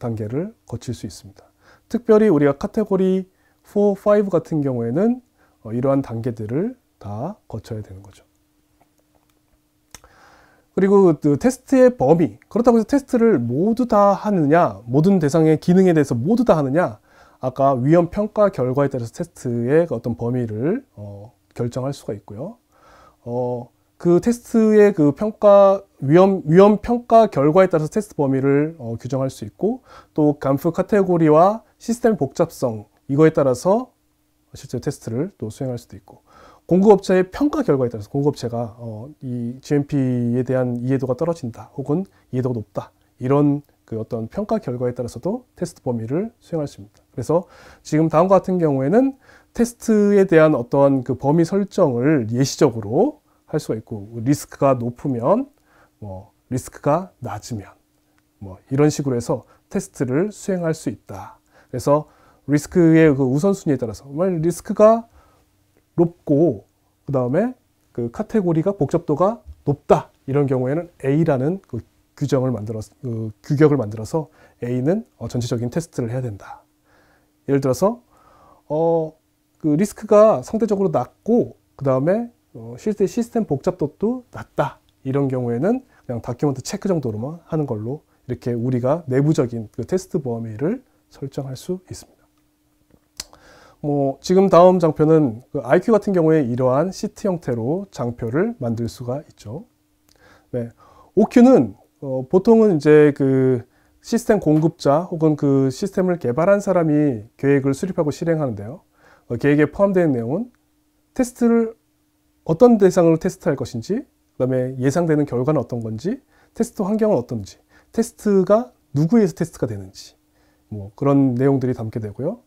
단계를 거칠 수 있습니다. 특별히 우리가 카테고리 4, 5 같은 경우에는 어, 이러한 단계들을 다 거쳐야 되는 거죠. 그리고 그 테스트의 범위 그렇다고 해서 테스트를 모두 다 하느냐 모든 대상의 기능에 대해서 모두 다 하느냐 아까 위험 평가 결과에 따라서 테스트의 어떤 범위를 어, 결정할 수가 있고요. 어, 그 테스트의 그 평가 위험 위험 평가 결과에 따라서 테스트 범위를 어, 규정할 수 있고 또 감프 카테고리와 시스템 복잡성 이거에 따라서 실제 테스트를 또 수행할 수도 있고 공급업체의 평가 결과에 따라서 공급업체가 어, 이 GMP에 대한 이해도가 떨어진다 혹은 이해도가 높다 이런 그 어떤 평가 결과에 따라서도 테스트 범위를 수행할 수 있습니다. 그래서 지금 다음과 같은 경우에는 테스트에 대한 어떠그 범위 설정을 예시적으로 할 수가 있고 리스크가 높으면 뭐 리스크가 낮으면 뭐 이런 식으로 해서 테스트를 수행할 수 있다. 그래서 리스크의 그 우선순위에 따라서 만약 뭐, 리스크가 높고 그 다음에 그 카테고리가 복잡도가 높다 이런 경우에는 A라는 그 규정을 만들어 그 규격을 만들어서 A는 어, 전체적인 테스트를 해야 된다. 예를 들어서 어, 그 리스크가 상대적으로 낮고 그 다음에 어, 실제 시스템 복잡도도 낮다 이런 경우에는 그냥 다큐먼트 체크 정도로만 하는 걸로 이렇게 우리가 내부적인 그 테스트 범위를 설정할 수 있습니다. 뭐 지금 다음 장표는 그 IQ 같은 경우에 이러한 시트 형태로 장표를 만들 수가 있죠. 네. OQ는 어, 보통은 이제 그 시스템 공급자 혹은 그 시스템을 개발한 사람이 계획을 수립하고 실행하는데요. 어, 계획에 포함된 내용은 테스트를 어떤 대상으로 테스트할 것인지, 그 다음에 예상되는 결과는 어떤 건지, 테스트 환경은 어떤지, 테스트가 누구에 서 테스트가 되는지, 뭐 그런 내용들이 담게 되고요.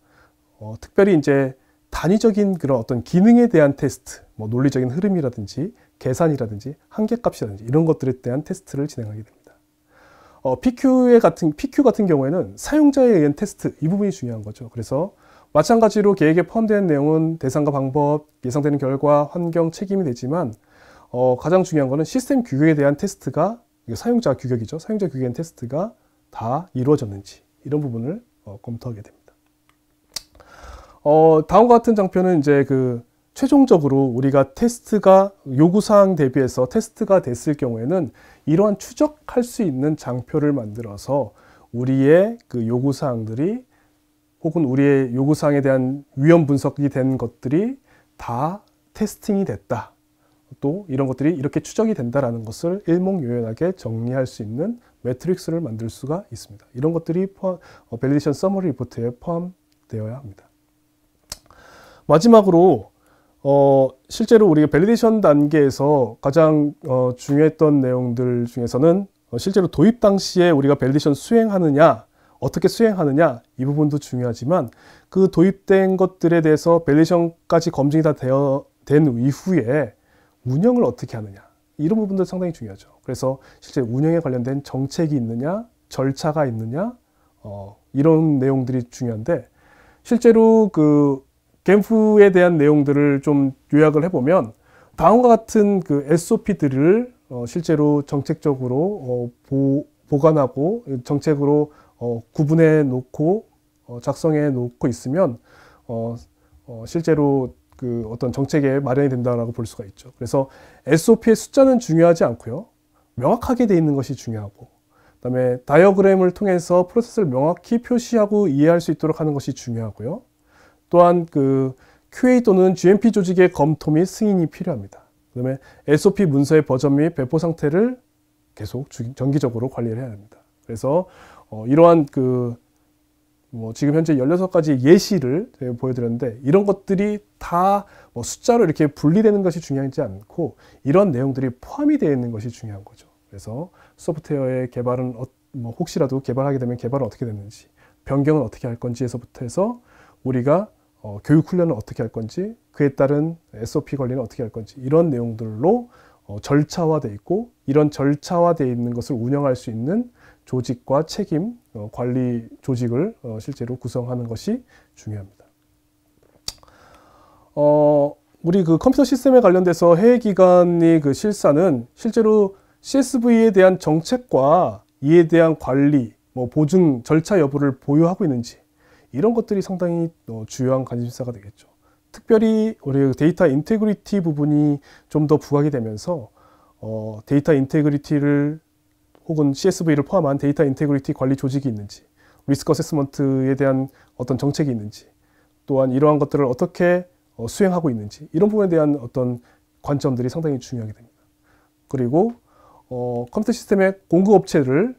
어, 특별히 이제 단위적인 그런 어떤 기능에 대한 테스트, 뭐 논리적인 흐름이라든지 계산이라든지 한계값이라든지 이런 것들에 대한 테스트를 진행하게 됩니다. 어, PQ의 같은 PQ 같은 경우에는 사용자에 의한 테스트 이 부분이 중요한 거죠. 그래서 마찬가지로 계획에 포함된 내용은 대상과 방법, 예상되는 결과, 환경 책임이 되지만 어, 가장 중요한 거는 시스템 규격에 대한 테스트가 사용자 규격이죠. 사용자 규격에 대한 테스트가 다 이루어졌는지 이런 부분을 어, 검토하게 됩니다. 어, 다음과 같은 장표는 이제 그 최종적으로 우리가 테스트가 요구사항 대비해서 테스트가 됐을 경우에는 이러한 추적할 수 있는 장표를 만들어서 우리의 그 요구사항들이 혹은 우리의 요구사항에 대한 위험 분석이 된 것들이 다 테스팅이 됐다. 또 이런 것들이 이렇게 추적이 된다라는 것을 일목요연하게 정리할 수 있는 매트릭스를 만들 수가 있습니다. 이런 것들이 포함, 밸리디션 서머리 리포트에 포함되어야 합니다. 마지막으로 어, 실제로 우리가 밸리데이션 단계에서 가장 어, 중요했던 내용들 중에서는 어, 실제로 도입 당시에 우리가 밸리데이션 수행하느냐 어떻게 수행하느냐 이 부분도 중요하지만 그 도입된 것들에 대해서 밸리데이션까지 검증이 다 되어 된 이후에 운영을 어떻게 하느냐 이런 부분들 상당히 중요하죠. 그래서 실제 운영에 관련된 정책이 있느냐 절차가 있느냐 어, 이런 내용들이 중요한데 실제로 그 갬프에 대한 내용들을 좀 요약을 해보면 다음과 같은 그 SOP들을 어 실제로 정책적으로 어 보, 보관하고 정책으로 어 구분해 놓고 어 작성해 놓고 있으면 어, 어 실제로 그 어떤 정책에 마련이 된다라고 볼 수가 있죠. 그래서 SOP의 숫자는 중요하지 않고요. 명확하게 돼 있는 것이 중요하고 그다음에 다이어그램을 통해서 프로세스를 명확히 표시하고 이해할 수 있도록 하는 것이 중요하고요. 또한 그 QA 또는 GMP 조직의 검토 및 승인이 필요합니다. 그 다음에 SOP 문서의 버전 및 배포 상태를 계속 정기적으로 관리를 해야 합니다. 그래서 어, 이러한 그 뭐 지금 현재 16가지 예시를 보여드렸는데 이런 것들이 다뭐 숫자로 이렇게 분리되는 것이 중요하지 않고 이런 내용들이 포함이 되어 있는 것이 중요한 거죠. 그래서 소프트웨어의 개발은 어, 뭐 혹시라도 개발하게 되면 개발은 어떻게 되는지 변경은 어떻게 할 건지에서부터 해서 우리가 어, 교육 훈련을 어떻게 할 건지 그에 따른 SOP 관리는 어떻게 할 건지 이런 내용들로 어, 절차화되어 있고 이런 절차화되어 있는 것을 운영할 수 있는 조직과 책임 어, 관리 조직을 어, 실제로 구성하는 것이 중요합니다. 어, 우리 그 컴퓨터 시스템에 관련돼서 해외 기관이 그 실사는 실제로 CSV에 대한 정책과 이에 대한 관리, 뭐 보증 절차 여부를 보유하고 있는지 이런 것들이 상당히 어, 주요한 관심사가 되겠죠. 특별히 우리 데이터 인테그리티 부분이 좀 더 부각이 되면서 어, 데이터 인테그리티를 혹은 CSV를 포함한 데이터 인테그리티 관리 조직이 있는지 리스크 어세스먼트에 대한 어떤 정책이 있는지 또한 이러한 것들을 어떻게 어, 수행하고 있는지 이런 부분에 대한 어떤 관점들이 상당히 중요하게 됩니다. 그리고 어, 컴퓨터 시스템의 공급업체를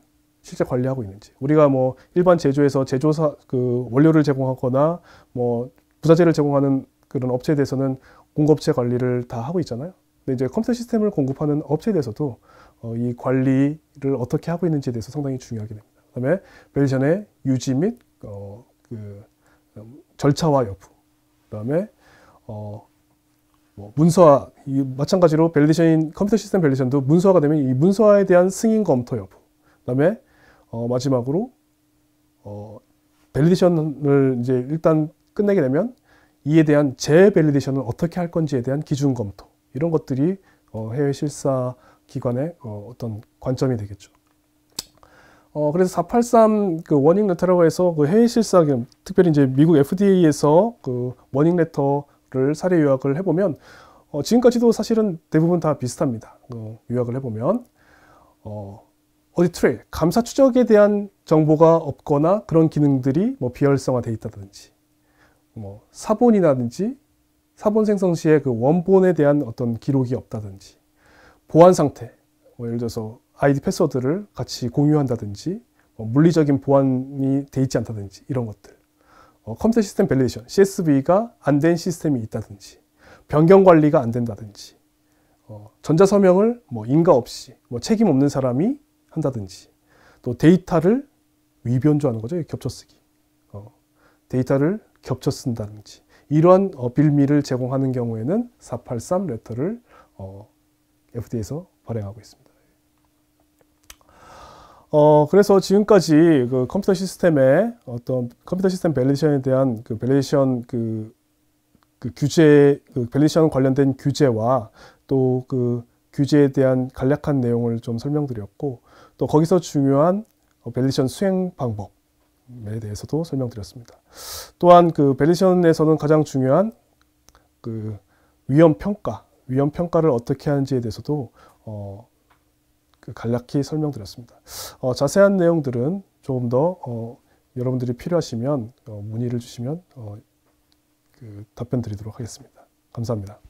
실제 관리하고 있는지 우리가 뭐 일반 제조에서 제조사 그 원료를 제공하거나 뭐 부자재를 제공하는 그런 업체에 대해서는 공급업체 관리를 다 하고 있잖아요. 근데 이제 컴퓨터 시스템을 공급하는 업체에 대해서도 어, 이 관리를 어떻게 하고 있는지에 대해서 상당히 중요하게 됩니다. 그다음에 밸리션의 유지 및 어, 그, 음, 절차와 여부, 그다음에 어, 뭐 문서화, 이 마찬가지로 밸리션인 컴퓨터 시스템 밸리션도 문서화가 되면 이 문서화에 대한 승인 검토 여부, 그다음에 어, 마지막으로 어, 밸리데이션을 이제 일단 끝내게 되면 이에 대한 재밸리데이션을 어떻게 할 건지에 대한 기준 검토 이런 것들이 어, 해외 실사 기관의 어, 떤 관점이 되겠죠. 어, 그래서 483 그 워닝 레터라고 해서 그 해외 실사 특별히 이제 미국 FDA에서 그 워닝 레터를 사례 요약을 해보면 어, 지금까지도 사실은 대부분 다 비슷합니다. 어, 요약을 해보면 어, 어디 트레일, 감사 추적에 대한 정보가 없거나 그런 기능들이 뭐 비활성화돼 있다든지 뭐 사본이라든지 사본 생성 시에 그 원본에 대한 어떤 기록이 없다든지 보안 상태, 뭐 예를 들어서 아이디 패스워드를 같이 공유한다든지 뭐 물리적인 보안이 돼 있지 않다든지 이런 것들 어, 컴퓨터 시스템 밸리데이션, CSV가 안 된 시스템이 있다든지 변경 관리가 안 된다든지 어, 전자서명을 뭐 인가 없이 뭐 책임 없는 사람이 한다든지 또 데이터를 위변조하는 거죠. 겹쳐쓰기. 어, 데이터를 겹쳐 쓴다든지 이러한 어, 빌미를 제공하는 경우에는 483 레터를 어, f d 에서 발행하고 있습니다. 어, 그래서 지금까지 그 컴퓨터 시스템의 어떤 컴퓨터 시스템 밸리데이션에 대한 그 밸리데이션 그, 그 규제, 그 밸리데이션 관련된 규제와 또 그 규제에 대한 간략한 내용을 좀 설명드렸고, 또 거기서 중요한 어, 벨리션 수행 방법에 대해서도 설명드렸습니다. 또한 그 벨리션에서는 가장 중요한 그 위험 평가, 위험 평가를 어떻게 하는지에 대해서도 어, 그 간략히 설명드렸습니다. 어, 자세한 내용들은 조금 더 어, 여러분들이 필요하시면 어, 문의를 주시면 어, 그 답변 드리도록 하겠습니다. 감사합니다.